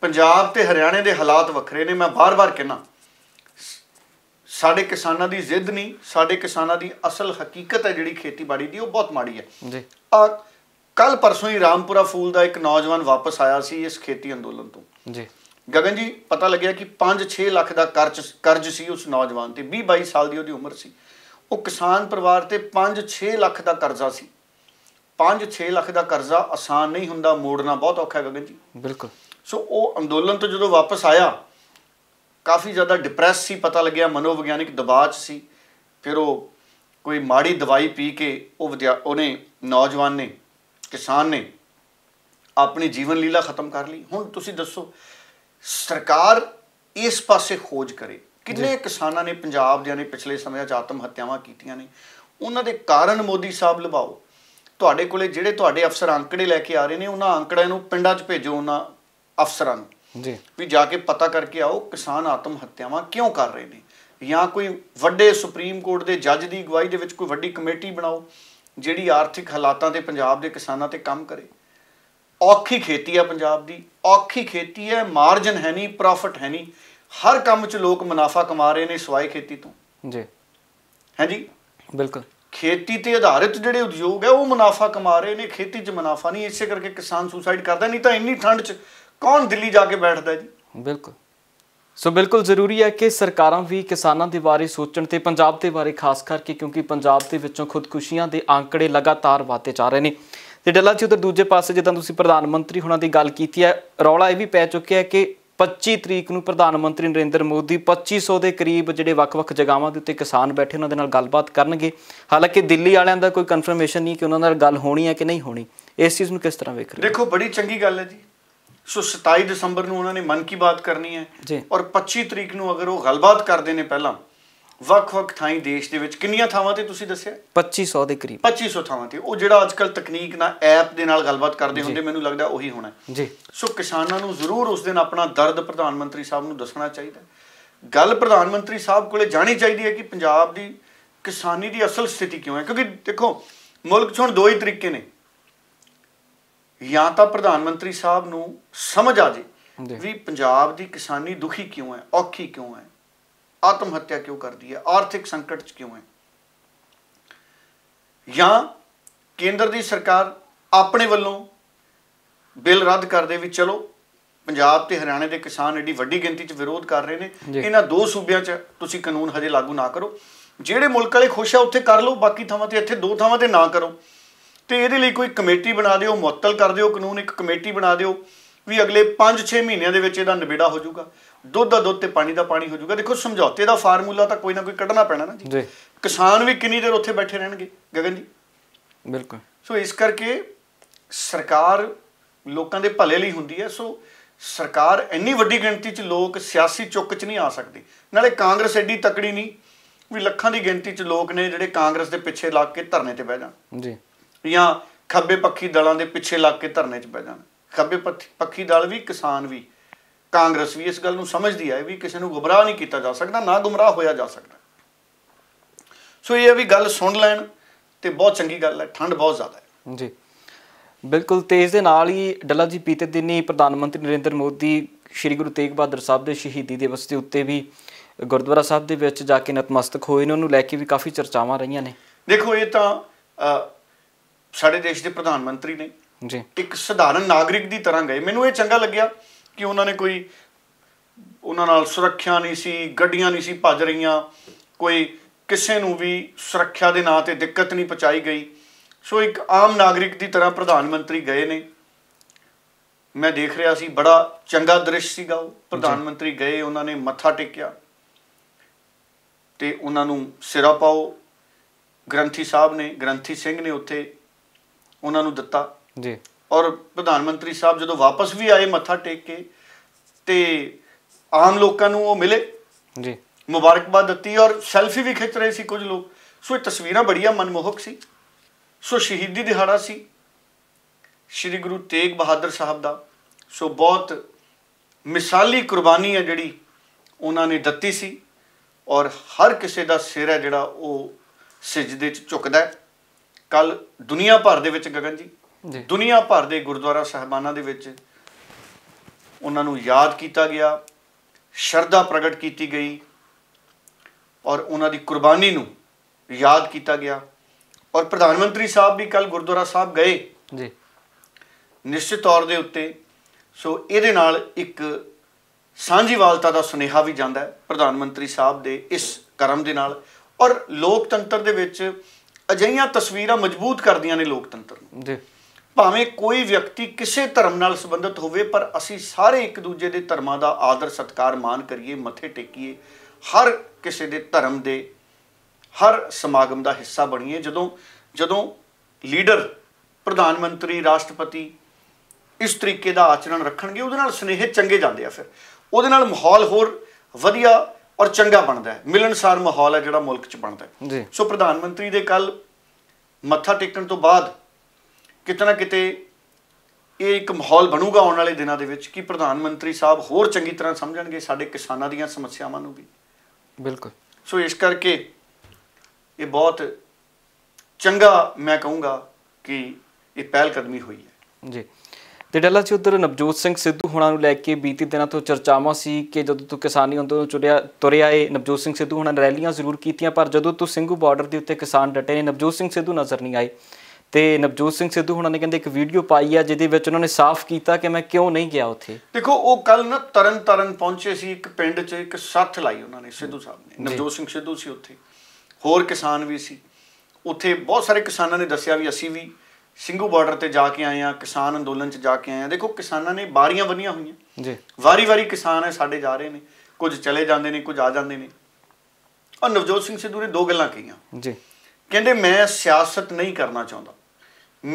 ਪੰਜਾਬ ਤੇ ਹਰਿਆਣੇ ਦੇ ਹਾਲਾਤ ਵੱਖਰੇ ਨੇ ਮੈਂ ਬਾਰ-ਬਾਰ ਕਹਿਣਾ ਸਾਡੇ ਕਿਸਾਨਾਂ ਦੀ ਜ਼ਿੱਦ ਨਹੀਂ ਸਾਡੇ ਕਿਸਾਨਾਂ ਦੀ ਅਸਲ ਹਕੀਕਤ ਹੈ ਜਿਹੜੀ ਖੇਤੀਬਾੜੀ ਦੀ ਉਹ ਬਹੁਤ ਮਾੜੀ ਹੈ ਜੀ ਆ ਕੱਲ ਪਰਸੋਂ ਹੀ ਰਾਮਪੁਰਾ ਫੂਲ ਦਾ ਇੱਕ ਨੌਜਵਾਨ ਵਾਪਸ ਆਇਆ ਸੀ ਇਸ ਖੇਤੀ ਅੰਦੋਲਨ ਤੋਂ ਜੀ ਗਗਨ ਜੀ ਪਤਾ ਲੱਗਿਆ ਕਿ 5-6 ਲੱਖ ਦਾ ਕਰਜ਼ ਕਰਜ਼ ਸੀ ਉਸ ਨੌਜਵਾਨ ਤੇ 20-22 ਸਾਲ ਦੀ ਉਹਦੀ ਉਮਰ ਸੀ ਉਹ ਕਿਸਾਨ ਪਰਿਵਾਰ ਤੇ 5-6 ਲੱਖ ਦਾ ਕਰਜ਼ਾ ਸੀ 5-6 ਲੱਖ ਦਾ ਕਰਜ਼ਾ ਆਸਾਨ ਨਹੀਂ ਹੁੰਦਾ ਮੋੜਨਾ ਬਹੁਤ ਔਖਾ ਹੈ ਗਗਨ ਜੀ ਬਿਲਕੁਲ ਸੋ ਉਹ ਅੰਦੋਲਨ ਤੋਂ ਜਦੋਂ ਵਾਪਸ ਆਇਆ ਕਾਫੀ ਜ਼ਿਆਦਾ ਡਿਪਰੈਸ ਸੀ ਪਤਾ ਲੱਗਿਆ ਮਨੋਵਿਗਿਆਨਿਕ ਦਬਾਅ 'ਚ ਸੀ ਫਿਰ ਉਹ ਕੋਈ ਮਾੜੀ ਦਵਾਈ ਪੀ ਕੇ ਉਹ ਉਹਨੇ ਨੌਜਵਾਨ ਨੇ ਕਿਸਾਨ ਨੇ ਆਪਣੀ ਜੀਵਨ ਲੀਲਾ ਖਤਮ ਕਰ ਲਈ ਹੁਣ ਤੁਸੀਂ ਦੱਸੋ ਸਰਕਾਰ ਇਸ ਪਾਸੇ ਖੋਜ ਕਰੇ ਕਿੰਨੇ ਕਿਸਾਨਾਂ ਨੇ ਪੰਜਾਬ ਦੇ ਨੇ ਪਿਛਲੇ ਸਮਿਆਂ ਚ ਆਤਮ ਹੱਤਿਆਵਾਂ ਕੀਤੀਆਂ ਨੇ ਉਹਨਾਂ ਦੇ ਕਾਰਨ ਮੋਦੀ ਸਾਹਿਬ ਲਵਾਓ ਤੁਹਾਡੇ ਕੋਲੇ ਜਿਹੜੇ ਤੁਹਾਡੇ ਅਫਸਰ ਅੰਕੜੇ ਲੈ ਕੇ ਆ ਰਹੇ ਨੇ ਉਹਨਾਂ ਅੰਕੜਿਆਂ ਨੂੰ ਪਿੰਡਾਂ 'ਚ ਭੇਜੋ ਉਹਨਾਂ ਅਫਸਰਾਂ ਨੂੰ ਜੀ ਵੀ ਜਾ ਕੇ ਪਤਾ ਕਰਕੇ ਆਓ ਕਿਸਾਨ ਆਤਮ ਹੱਤਿਆਵਾਂ ਕਿਉਂ ਕਰ ਰਹੇ ਨੇ ਜਾਂ ਕੋਈ ਵੱਡੇ ਸੁਪਰੀਮ ਕੋਰਟ ਦੇ ਜੱਜ ਦੀ ਅਗਵਾਈ ਦੇ ਵਿੱਚ ਕੋਈ ਵੱਡੀ ਕਮੇਟੀ ਬਣਾਓ ਜਿਹੜੀ ਆਰਥਿਕ ਹਾਲਾਤਾਂ ਤੇ ਪੰਜਾਬ ਦੇ ਕਿਸਾਨਾਂ ਤੇ ਕੰਮ ਕਰੇ ਔਖੀ ਖੇਤੀ ਆ ਪੰਜਾਬ ਦੀ ਔਖੀ ਖੇਤੀ ਹੈ ਮਾਰਜਨ ਹੈ ਨਹੀਂ ਪ੍ਰੋਫਿਟ ਹੈ ਨਹੀਂ ਹਰ ਕੰਮ 'ਚ ਲੋਕ ਮੁਨਾਫਾ ਕਮਾ ਰਹੇ ਨੇ ਸਵਾਏ ਖੇਤੀ ਤੋਂ ਜੀ ਹੈ ਜੀ ਬਿਲਕੁਲ ਖੇਤੀ ਤੇ ਆਧਾਰਿਤ ਜਿਹੜੇ ਉਦਯੋਗ ਹੈ ਉਹ ਮੁਨਾਫਾ ਕਮਾ ਰਹੇ ਨੇ ਖੇਤੀ 'ਚ ਮੁਨਾਫਾ ਨਹੀਂ ਇਸੇ ਕਰਕੇ ਕਿਸਾਨ ਸੁਸਾਈਡ ਕਰਦਾ ਨਹੀਂ ਤਾਂ ਇੰਨੀ ਠੰਡ 'ਚ ਕੌਣ ਦਿੱਲੀ ਜਾ ਕੇ ਬੈਠਦਾ ਜੀ ਬਿਲਕੁਲ ਸੋ ਬਿਲਕੁਲ ਜ਼ਰੂਰੀ ਹੈ ਕਿ ਸਰਕਾਰਾਂ ਵੀ ਕਿਸਾਨਾਂ ਦੇ ਬਾਰੇ ਸੋਚਣ ਤੇ ਪੰਜਾਬ ਦੇ ਬਾਰੇ ਖਾਸ ਕਰਕੇ ਕਿਉਂਕਿ ਪੰਜਾਬ ਦੇ ਵਿੱਚੋਂ ਖੁਦਕੁਸ਼ੀਆਂ ਦੇ ਆંકੜੇ ਲਗਾਤਾਰ ਵਧਦੇ ਜਾ ਰਹੇ ਨੇ ਤੇ ਡੱਲਾ ਜੀ ਉਧਰ ਦੂਜੇ ਪਾਸੇ ਜਦੋਂ ਤੁਸੀਂ ਪ੍ਰਧਾਨ ਮੰਤਰੀ ਹੁਣਾਂ ਦੀ ਗੱਲ ਕੀਤੀ ਹੈ ਰੌਲਾ ਇਹ ਵੀ ਪੈ ਚੁੱਕਿਆ ਹੈ ਕਿ 25 ਤਰੀਕ ਨੂੰ ਪ੍ਰਧਾਨ ਮੰਤਰੀ ਨਰਿੰਦਰ ਮੋਦੀ 2500 ਦੇ ਕਰੀਬ ਜਿਹੜੇ ਵੱਖ-ਵੱਖ ਜਗਾਵਾਂ ਦੇ ਉੱਤੇ ਕਿਸਾਨ ਬੈਠੇ ਉਹਨਾਂ ਦੇ ਨਾਲ ਗੱਲਬਾਤ ਕਰਨਗੇ ਹਾਲਾਂਕਿ ਦਿੱਲੀ ਵਾਲਿਆਂ ਦਾ ਕੋਈ ਕਨਫਰਮੇਸ਼ਨ ਨਹੀਂ ਕਿ ਉਹਨਾਂ ਨਾਲ ਗੱਲ ਹੋਣੀ ਹੈ ਕਿ ਨਹੀਂ ਹੋਣੀ ਇਸ ਚੀਜ਼ ਨੂੰ ਕਿਸ ਤਰ੍ਹਾਂ ਵੇਖ ਰਹੇ ਦੇਖੋ ਬੜੀ ਚੰਗੀ ਗੱਲ ਹੈ ਜੀ ਸੋ 27 ਦਸੰਬਰ ਨੂੰ ਉਹਨਾਂ ਨੇ ਮਨ ਕੀ ਬਾਤ ਕਰਨੀ ਹੈ ਔਰ 25 ਤਰੀਕ ਨੂੰ ਅਗਰ ਉਹ ਗੱਲਬਾਤ ਕਰਦੇ ਨੇ ਪਹਿਲਾਂ ਵੱਖ-ਵੱਖ ਥਾਈਂ ਦੇਸ਼ ਦੇ ਵਿੱਚ ਕਿੰਨੀਆਂ ਥਾਵਾਂ ਤੇ ਤੁਸੀਂ ਦੱਸਿਆ 2500 ਦੇ ਕਰੀਬ 2500 ਥਾਵਾਂ ਤੇ ਉਹ ਜਿਹੜਾ ਅੱਜਕੱਲ ਤਕਨੀਕ ਨਾਲ ਐਪ ਦੇ ਨਾਲ ਗੱਲਬਾਤ ਕਰਦੇ ਹੁੰਦੇ ਮੈਨੂੰ ਲੱਗਦਾ ਉਹੀ ਹੋਣਾ ਜੀ ਸੋ ਕਿਸਾਨਾਂ ਨੂੰ ਜ਼ਰੂਰ ਉਸ ਦਿਨ ਆਪਣਾ ਦਰਦ ਪ੍ਰਧਾਨ ਮੰਤਰੀ ਸਾਹਿਬ ਨੂੰ ਦੱਸਣਾ ਚਾਹੀਦਾ ਗੱਲ ਪ੍ਰਧਾਨ ਮੰਤਰੀ ਸਾਹਿਬ ਕੋਲੇ ਜਾਣੀ ਚਾਹੀਦੀ ਹੈ ਕਿ ਪੰਜਾਬ ਦੀ ਕਿਸਾਨੀ ਦੀ ਅਸਲ ਸਥਿਤੀ ਕਿਉਂ ਹੈ ਕਿਉਂਕਿ ਦੇਖੋ ਮੁਲਕ 'ਚ ਹੁਣ ਦੋ ਹੀ ਤਰੀਕੇ ਨੇ ਜਾਂ ਤਾਂ ਪ੍ਰਧਾਨ ਮੰਤਰੀ ਸਾਹਿਬ ਨੂੰ ਸਮਝ ਆ ਜੇ ਵੀ ਪੰਜਾਬ ਦੀ ਕਿਸਾਨੀ ਦੁਖੀ ਕਿਉਂ ਹੈ ਔਖੀ ਕਿਉਂ ਹੈ ਆਤਮ ਹੱਤਿਆ ਕਿਉਂ ਕਰਦੀ ਹੈ ਆਰਥਿਕ ਸੰਕਟ 'ਚ ਕਿਉਂ ਹੈ ਜਾਂ ਕੇਂਦਰ ਦੀ ਸਰਕਾਰ ਆਪਣੇ ਵੱਲੋਂ ਬਿੱਲ ਰੱਦ ਕਰ ਦੇ ਵੀ ਚਲੋ ਪੰਜਾਬ ਤੇ ਹਰਿਆਣਾ ਦੇ ਕਿਸਾਨ ਐਡੀ ਵੱਡੀ ਗਿਣਤੀ 'ਚ ਵਿਰੋਧ ਕਰ ਰਹੇ ਨੇ ਇਹਨਾਂ ਦੋ ਸੂਬਿਆਂ 'ਚ ਤੁਸੀਂ ਕਾਨੂੰਨ ਹਜੇ ਲਾਗੂ ਨਾ ਕਰੋ ਜਿਹੜੇ ਮੁਲਕ ਵਾਲੇ ਖੁਸ਼ ਆ ਉੱਥੇ ਕਰ ਲਓ ਬਾਕੀ ਥਾਵਾਂ ਤੇ ਇੱਥੇ ਦੋ ਥਾਵਾਂ ਤੇ ਨਾ ਕਰੋ ਤੇ ਇਹਦੇ ਲਈ ਕੋਈ ਕਮੇਟੀ ਬਣਾ ਦਿਓ ਮੁਅੱਤਲ ਕਰ ਦਿਓ ਕਾਨੂੰਨ ਇੱਕ ਕਮੇਟੀ ਬਣਾ ਦਿਓ ਵੀ ਅਗਲੇ 5-6 ਮਹੀਨਿਆਂ ਦੇ ਵਿੱਚ ਇਹਦਾ ਨਿਬੇੜਾ ਹੋ ਜਾਊਗਾ ਦੁੱਧ ਦਾ ਦੁੱਧ ਤੇ ਪਾਣੀ ਦਾ ਪਾਣੀ ਹੋ ਜਾਊਗਾ ਦੇਖੋ ਸਮਝੌਤੇ ਦਾ ਫਾਰਮੂਲਾ ਤਾਂ ਕੋਈ ਨਾ ਕੋਈ ਕੱਢਣਾ ਪੈਣਾ ਨਾ ਜੀ ਕਿਸਾਨ ਵੀ ਕਿੰਨੀ ਦੇਰ ਉੱਥੇ ਬੈਠੇ ਰਹਿਣਗੇ ਗਗਨ ਜੀ ਬਿਲਕੁਲ ਸੋ ਇਸ ਕਰਕੇ ਸਰਕਾਰ ਲੋਕਾਂ ਦੇ ਭਲੇ ਲਈ ਹੁੰਦੀ ਹੈ ਸੋ ਸਰਕਾਰ ਇੰਨੀ ਵੱਡੀ ਗਿਣਤੀ 'ਚ ਲੋਕ ਸਿਆਸੀ ਚੁੱਕ 'ਚ ਨਹੀਂ ਆ ਸਕਦੇ ਨਾਲੇ ਕਾਂਗਰਸ ਐਡੀ ਤਕੜੀ ਨਹੀਂ ਵੀ ਲੱਖਾਂ ਦੀ ਗਿਣਤੀ 'ਚ ਲੋਕ ਨੇ ਜਿਹੜੇ ਕਾਂਗਰਸ ਦੇ ਪਿੱਛੇ ਲੱਗ ਕੇ ਧਰਨੇ ਤੇ ਬਹਿ ਜਾਣ ਜੀ ਜਾਂ ਖੱਬੇ ਪੱਖੀ ਦਲਾਂ ਦੇ ਪਿੱਛੇ ਲੱਗ ਕੇ ਧਰਨੇ 'ਚ ਪੈ ਜਾਣ ਖੱਬੇ ਪੱਖੀ ਦਲ ਵੀ ਕਿਸਾਨ ਵੀ ਕਾਂਗਰਸ ਵੀ ਇਸ ਗੱਲ ਨੂੰ ਸਮਝਦੀ ਹੈ ਵੀ ਕਿਸੇ ਨੂੰ ਗੁਬਰਾਹ ਨਹੀਂ ਕੀਤਾ ਜਾ ਸਕਦਾ ਨਾ ਗੁੰਮਰਾਹ ਹੋਇਆ ਜਾ ਸਕਦਾ ਸੋ ਇਹ ਵੀ ਗੱਲ ਸੁਣ ਲੈਣ ਤੇ ਬਹੁਤ ਚੰਗੀ ਗੱਲ ਹੈ ਠੰਡ ਬਹੁਤ ਜ਼ਿਆਦਾ ਹੈ ਜੀ ਬਿਲਕੁਲ ਤੇਜ਼ ਦੇ ਨਾਲ ਹੀ ਡੱਲਾ ਜੀ ਪੀਤੇ ਦਿਨ ਹੀ ਪ੍ਰਧਾਨ ਮੰਤਰੀ ਨਰਿੰਦਰ ਮੋਦੀ ਸ਼੍ਰੀ ਗੁਰੂ ਤੇਗ ਬਹਾਦਰ ਸਾਹਿਬ ਦੇ ਸ਼ਹੀਦੀ ਦਿਵਸ ਦੇ ਉੱਤੇ ਵੀ ਗੁਰਦੁਆਰਾ ਸਾਹਿਬ ਦੇ ਵਿੱਚ ਜਾ ਕੇ ਨਤਮਸਤਕ ਹੋਏ ਇਹਨਾਂ ਨੂੰ ਲੈ ਕੇ ਵੀ ਕਾਫੀ ਚਰਚਾਵਾਂ ਰਹੀਆਂ ਨੇ ਦੇਖੋ ਇਹ ਤਾਂ ਸਾਡੇ ਦੇਸ਼ ਦੇ ਪ੍ਰਧਾਨ ਮੰਤਰੀ ਨੇ ਜੀ ਇੱਕ ਸਧਾਰਨ ਨਾਗਰਿਕ ਦੀ ਤਰ੍ਹਾਂ ਗਏ ਮੈਨੂੰ ਇਹ ਚੰਗਾ ਲੱਗਿਆ ਕਿ ਉਹਨਾਂ ਨੇ ਕੋਈ ਉਹਨਾਂ ਨਾਲ ਸੁਰੱਖਿਆ ਨਹੀਂ ਸੀ ਗੱਡੀਆਂ ਨਹੀਂ ਸੀ ਭੱਜ ਰਹੀਆਂ ਕੋਈ ਕਿਸੇ ਨੂੰ ਵੀ ਸੁਰੱਖਿਆ ਦੇ ਨਾਂ ਤੇ ਦਿੱਕਤ ਨਹੀਂ ਪਹੁੰਚਾਈ ਗਈ ਸੋ ਇੱਕ ਆਮ ਨਾਗਰਿਕ ਦੀ ਤਰ੍ਹਾਂ ਪ੍ਰਧਾਨ ਮੰਤਰੀ ਗਏ ਨੇ ਮੈਂ ਦੇਖ ਰਿਹਾ ਸੀ ਬੜਾ ਚੰਗਾ ਦ੍ਰਿਸ਼ ਸੀਗਾ ਉਹ ਪ੍ਰਧਾਨ ਮੰਤਰੀ ਗਏ ਉਹਨਾਂ ਨੇ ਮੱਥਾ ਟੇਕਿਆ ਤੇ ਉਹਨਾਂ ਨੂੰ ਸਿਰਾ ਪਾਓ ਗ੍ਰੰਥੀ ਸਾਹਿਬ ਨੇ ਗ੍ਰੰਥੀ ਸਿੰਘ ਨੇ ਉੱਥੇ ਉਹਨਾਂ ਨੂੰ ਦਿੱਤਾ ਜੀ ਔਰ ਪ੍ਰਧਾਨ ਮੰਤਰੀ ਸਾਹਿਬ ਜਦੋਂ ਵਾਪਸ ਵੀ ਆਏ ਮੱਥਾ ਟੇਕ ਕੇ ਤੇ ਆਮ ਲੋਕਾਂ ਨੂੰ ਉਹ ਮਿਲੇ ਜੀ ਮੁਬਾਰਕਬਾਦ ਦਿੱਤੀ ਔਰ ਸੈਲਫੀ ਵੀ ਖਿੱਚ ਰਹੇ ਸੀ ਕੁਝ ਲੋਕ ਸੋ ਇਹ ਤਸਵੀਰਾਂ ਬੜੀਆਂ ਮਨਮੋਹਕ ਸੀ ਸੋ ਸ਼ਹੀਦੀ ਦਿਹਾੜਾ ਸੀ ਸ੍ਰੀ ਗੁਰੂ ਤੇਗ ਬਹਾਦਰ ਸਾਹਿਬ ਦਾ ਸੋ ਬਹੁਤ ਮਿਸਾਲੀ ਕੁਰਬਾਨੀ ਹੈ ਜਿਹੜੀ ਉਹਨਾਂ ਨੇ ਦਿੱਤੀ ਸੀ ਔਰ ਹਰ ਕਿਸੇ ਦਾ ਸਿਰ ਹੈ ਜਿਹੜਾ ਉਹ ਸਜਦੇ 'ਚ ਝੁਕਦਾ ਹੈ ਕੱਲ ਦੁਨੀਆ ਭਰ ਦੇ ਵਿੱਚ ਗਗਨ ਜੀ ਦੁਨੀਆ ਭਰ ਦੇ ਗੁਰਦੁਆਰਾ ਸਹਿਬਾਨਾਂ ਦੇ ਵਿੱਚ ਉਹਨਾਂ ਨੂੰ ਯਾਦ ਕੀਤਾ ਗਿਆ ਸ਼ਰਧਾ ਪ੍ਰਗਟ ਕੀਤੀ ਗਈ ਔਰ ਉਹਨਾਂ ਦੀ ਕੁਰਬਾਨੀ ਨੂੰ ਯਾਦ ਕੀਤਾ ਗਿਆ ਔਰ ਪ੍ਰਧਾਨ ਮੰਤਰੀ ਸਾਹਿਬ ਵੀ ਕੱਲ ਗੁਰਦੁਆਰਾ ਸਾਹਿਬ ਗਏ ਜੀ ਨਿਸ਼ਚਿਤ ਤੌਰ ਦੇ ਉੱਤੇ ਸੋ ਇਹਦੇ ਨਾਲ ਇੱਕ ਸਾਂਝੀਵਾਲਤਾ ਦਾ ਸੁਨੇਹਾ ਵੀ ਜਾਂਦਾ ਹੈ ਪ੍ਰਧਾਨ ਮੰਤਰੀ ਸਾਹਿਬ ਦੇ ਇਸ ਕਰਮ ਦੇ ਨਾਲ ਔਰ ਲੋਕਤੰਤਰ ਦੇ ਵਿੱਚ ਅਜਿਹੀਆਂ ਤਸਵੀਰਾਂ ਮਜ਼ਬੂਤ ਕਰਦੀਆਂ ਨੇ ਲੋਕਤੰਤਰ ਨੂੰ ਜੀ ਭਾਵੇਂ ਕੋਈ ਵਿਅਕਤੀ ਕਿਸੇ ਧਰਮ ਨਾਲ ਸੰਬੰਧਿਤ ਹੋਵੇ ਪਰ ਅਸੀਂ ਸਾਰੇ ਇੱਕ ਦੂਜੇ ਦੇ ਧਰਮਾਂ ਦਾ ਆਦਰ ਸਤਕਾਰ ਮਾਨ ਕਰੀਏ ਮੱਥੇ ਟੇਕੀਏ ਹਰ ਕਿਸੇ ਦੇ ਧਰਮ ਦੇ ਹਰ ਸਮਾਗਮ ਦਾ ਹਿੱਸਾ ਬਣੀਏ ਜਦੋਂ ਜਦੋਂ ਲੀਡਰ ਪ੍ਰਧਾਨ ਮੰਤਰੀ ਰਾਸ਼ਟਰਪਤੀ ਇਸ ਤਰੀਕੇ ਦਾ ਆਚਰਣ ਰੱਖਣਗੇ ਉਹਦੇ ਨਾਲ ਸਨੇਹ ਚੰਗੇ ਜਾਂਦੇ ਆ ਫਿਰ ਉਹਦੇ ਨਾਲ ਮਾਹੌਲ ਹੋਰ ਵਧੀਆ ਔਰ ਚੰਗਾ ਬਣਦਾ ਹੈ ਮਿਲਣਸਾਰ ਮਾਹੌਲ ਹੈ ਜਿਹੜਾ ਮੁਲਕ 'ਚ ਬਣਦਾ ਹੈ ਸੋ ਪ੍ਰਧਾਨ ਮੰਤਰੀ ਦੇ ਕੱਲ ਮੱਥਾ ਟੇਕਣ ਤੋਂ ਬਾਅਦ ਕਿਤਨਾ ਕਿਤੇ ਇਹ ਇੱਕ ਮਾਹੌਲ ਬਣੂਗਾ ਆਉਣ ਵਾਲੇ ਦਿਨਾਂ ਦੇ ਵਿੱਚ ਕਿ ਪ੍ਰਧਾਨ ਮੰਤਰੀ ਸਾਹਿਬ ਹੋਰ ਚੰਗੀ ਤਰ੍ਹਾਂ ਸਮਝਣਗੇ ਸਾਡੇ ਕਿਸਾਨਾਂ ਦੀਆਂ ਸਮੱਸਿਆਵਾਂ ਨੂੰ ਵੀ ਬਿਲਕੁਲ ਸੋ ਇਸ ਕਰਕੇ ਇਹ ਬਹੁਤ ਚੰਗਾ ਮੈਂ ਕਹੂੰਗਾ ਕਿ ਇਹ ਪਹਿਲ ਕਦਮੀ ਹੋਈ ਹੈ ਜੀ ਤੇ ਡੱਲਾ ਚ ਉਧਰ ਨਵਜੋਤ ਸਿੰਘ ਸਿੱਧੂ ਹੁਣਾਂ ਨੂੰ ਲੈ ਕੇ ਬੀਤੀ ਦਿਨਾਂ ਤੋਂ ਚਰਚਾਵਾਂ ਸੀ ਕਿ ਜਦੋਂ ਤੋਂ ਕਿਸਾਨੀ ਅੰਦੋਲਨ ਚੁੜਿਆ ਤੁਰਿਆ ਏ ਨਵਜੋਤ ਸਿੰਘ ਸਿੱਧੂ ਹੁਣਾਂ ਨੇ ਰੈਲੀਆਂ ਜ਼ਰੂਰ ਕੀਤੀਆਂ ਪਰ ਜਦੋਂ ਤੋਂ ਸਿੰਘੂ ਬਾਰਡਰ ਦੇ ਉੱਤੇ ਕਿਸਾਨ ਡਟੇ ਨੇ ਨਵਜੋਤ ਸਿੰਘ ਸਿੱਧੂ ਨਜ਼ਰ ਨਹੀਂ ਆਏ ਤੇ ਨਵਜੋਤ ਸਿੰਘ ਸਿੱਧੂ ਹੁਣਾਂ ਨੇ ਕਹਿੰਦੇ ਇੱਕ ਵੀਡੀਓ ਪਾਈ ਆ ਜਿਹਦੇ ਵਿੱਚ ਉਹਨਾਂ ਨੇ ਸਾਫ਼ ਕੀਤਾ ਕਿ ਮੈਂ ਕਿਉਂ ਨਹੀਂ ਗਿਆ ਉੱਥੇ ਦੇਖੋ ਉਹ ਕੱਲ ਨਾ ਤਰਨ ਤਰਨ ਪਹੁੰਚੇ ਸੀ ਇੱਕ ਪਿੰਡ 'ਚ ਇੱਕ ਸੱਥ ਲਾਈ ਉਹਨਾਂ ਨੇ ਸਿੱਧੂ ਸਾਹਿਬ ਨੇ ਨਵਜੋਤ ਸਿੰਘ ਸਿੱਧੂ ਸੀ ਉੱਥੇ ਹੋਰ ਕਿਸਾਨ ਵੀ ਸੀ ਉੱਥੇ ਬਹੁਤ ਸਾਰੇ ਕਿਸਾਨਾਂ ਨੇ ਦੱਸਿਆ ਵੀ ਅਸੀਂ ਵੀ ਸਿੰਘੂ ਬਾਰਡਰ ਤੇ ਜਾ ਕੇ ਆਏ ਆ ਕਿਸਾਨ ਅੰਦੋਲਨ 'ਚ ਜਾ ਕੇ ਆਏ ਆ ਦੇਖੋ ਕਿਸਾਨਾਂ ਨੇ ਬਾਰੀਆਂ ਬੰਨੀਆਂ ਹੋਈਆਂ ਜੀ ਵਾਰੀ-ਵਾਰੀ ਕਿਸਾਨ ਹੈ ਸਾਡੇ ਜਾ ਰਹੇ ਨੇ ਕੁਝ ਚਲੇ ਜਾਂਦੇ ਨੇ ਕੁਝ ਆ ਜਾਂਦੇ ਨੇ ਔਰ ਨਵਜੋਤ ਸਿੰਘ ਸਿੱਧੂ ਨੇ ਦੋ ਗੱਲਾਂ ਕਹੀਆਂ ਜੀ ਕਹਿੰਦੇ ਮੈਂ ਸਿਆਸਤ ਨਹੀਂ ਕਰਨਾ ਚਾਹੁੰਦਾ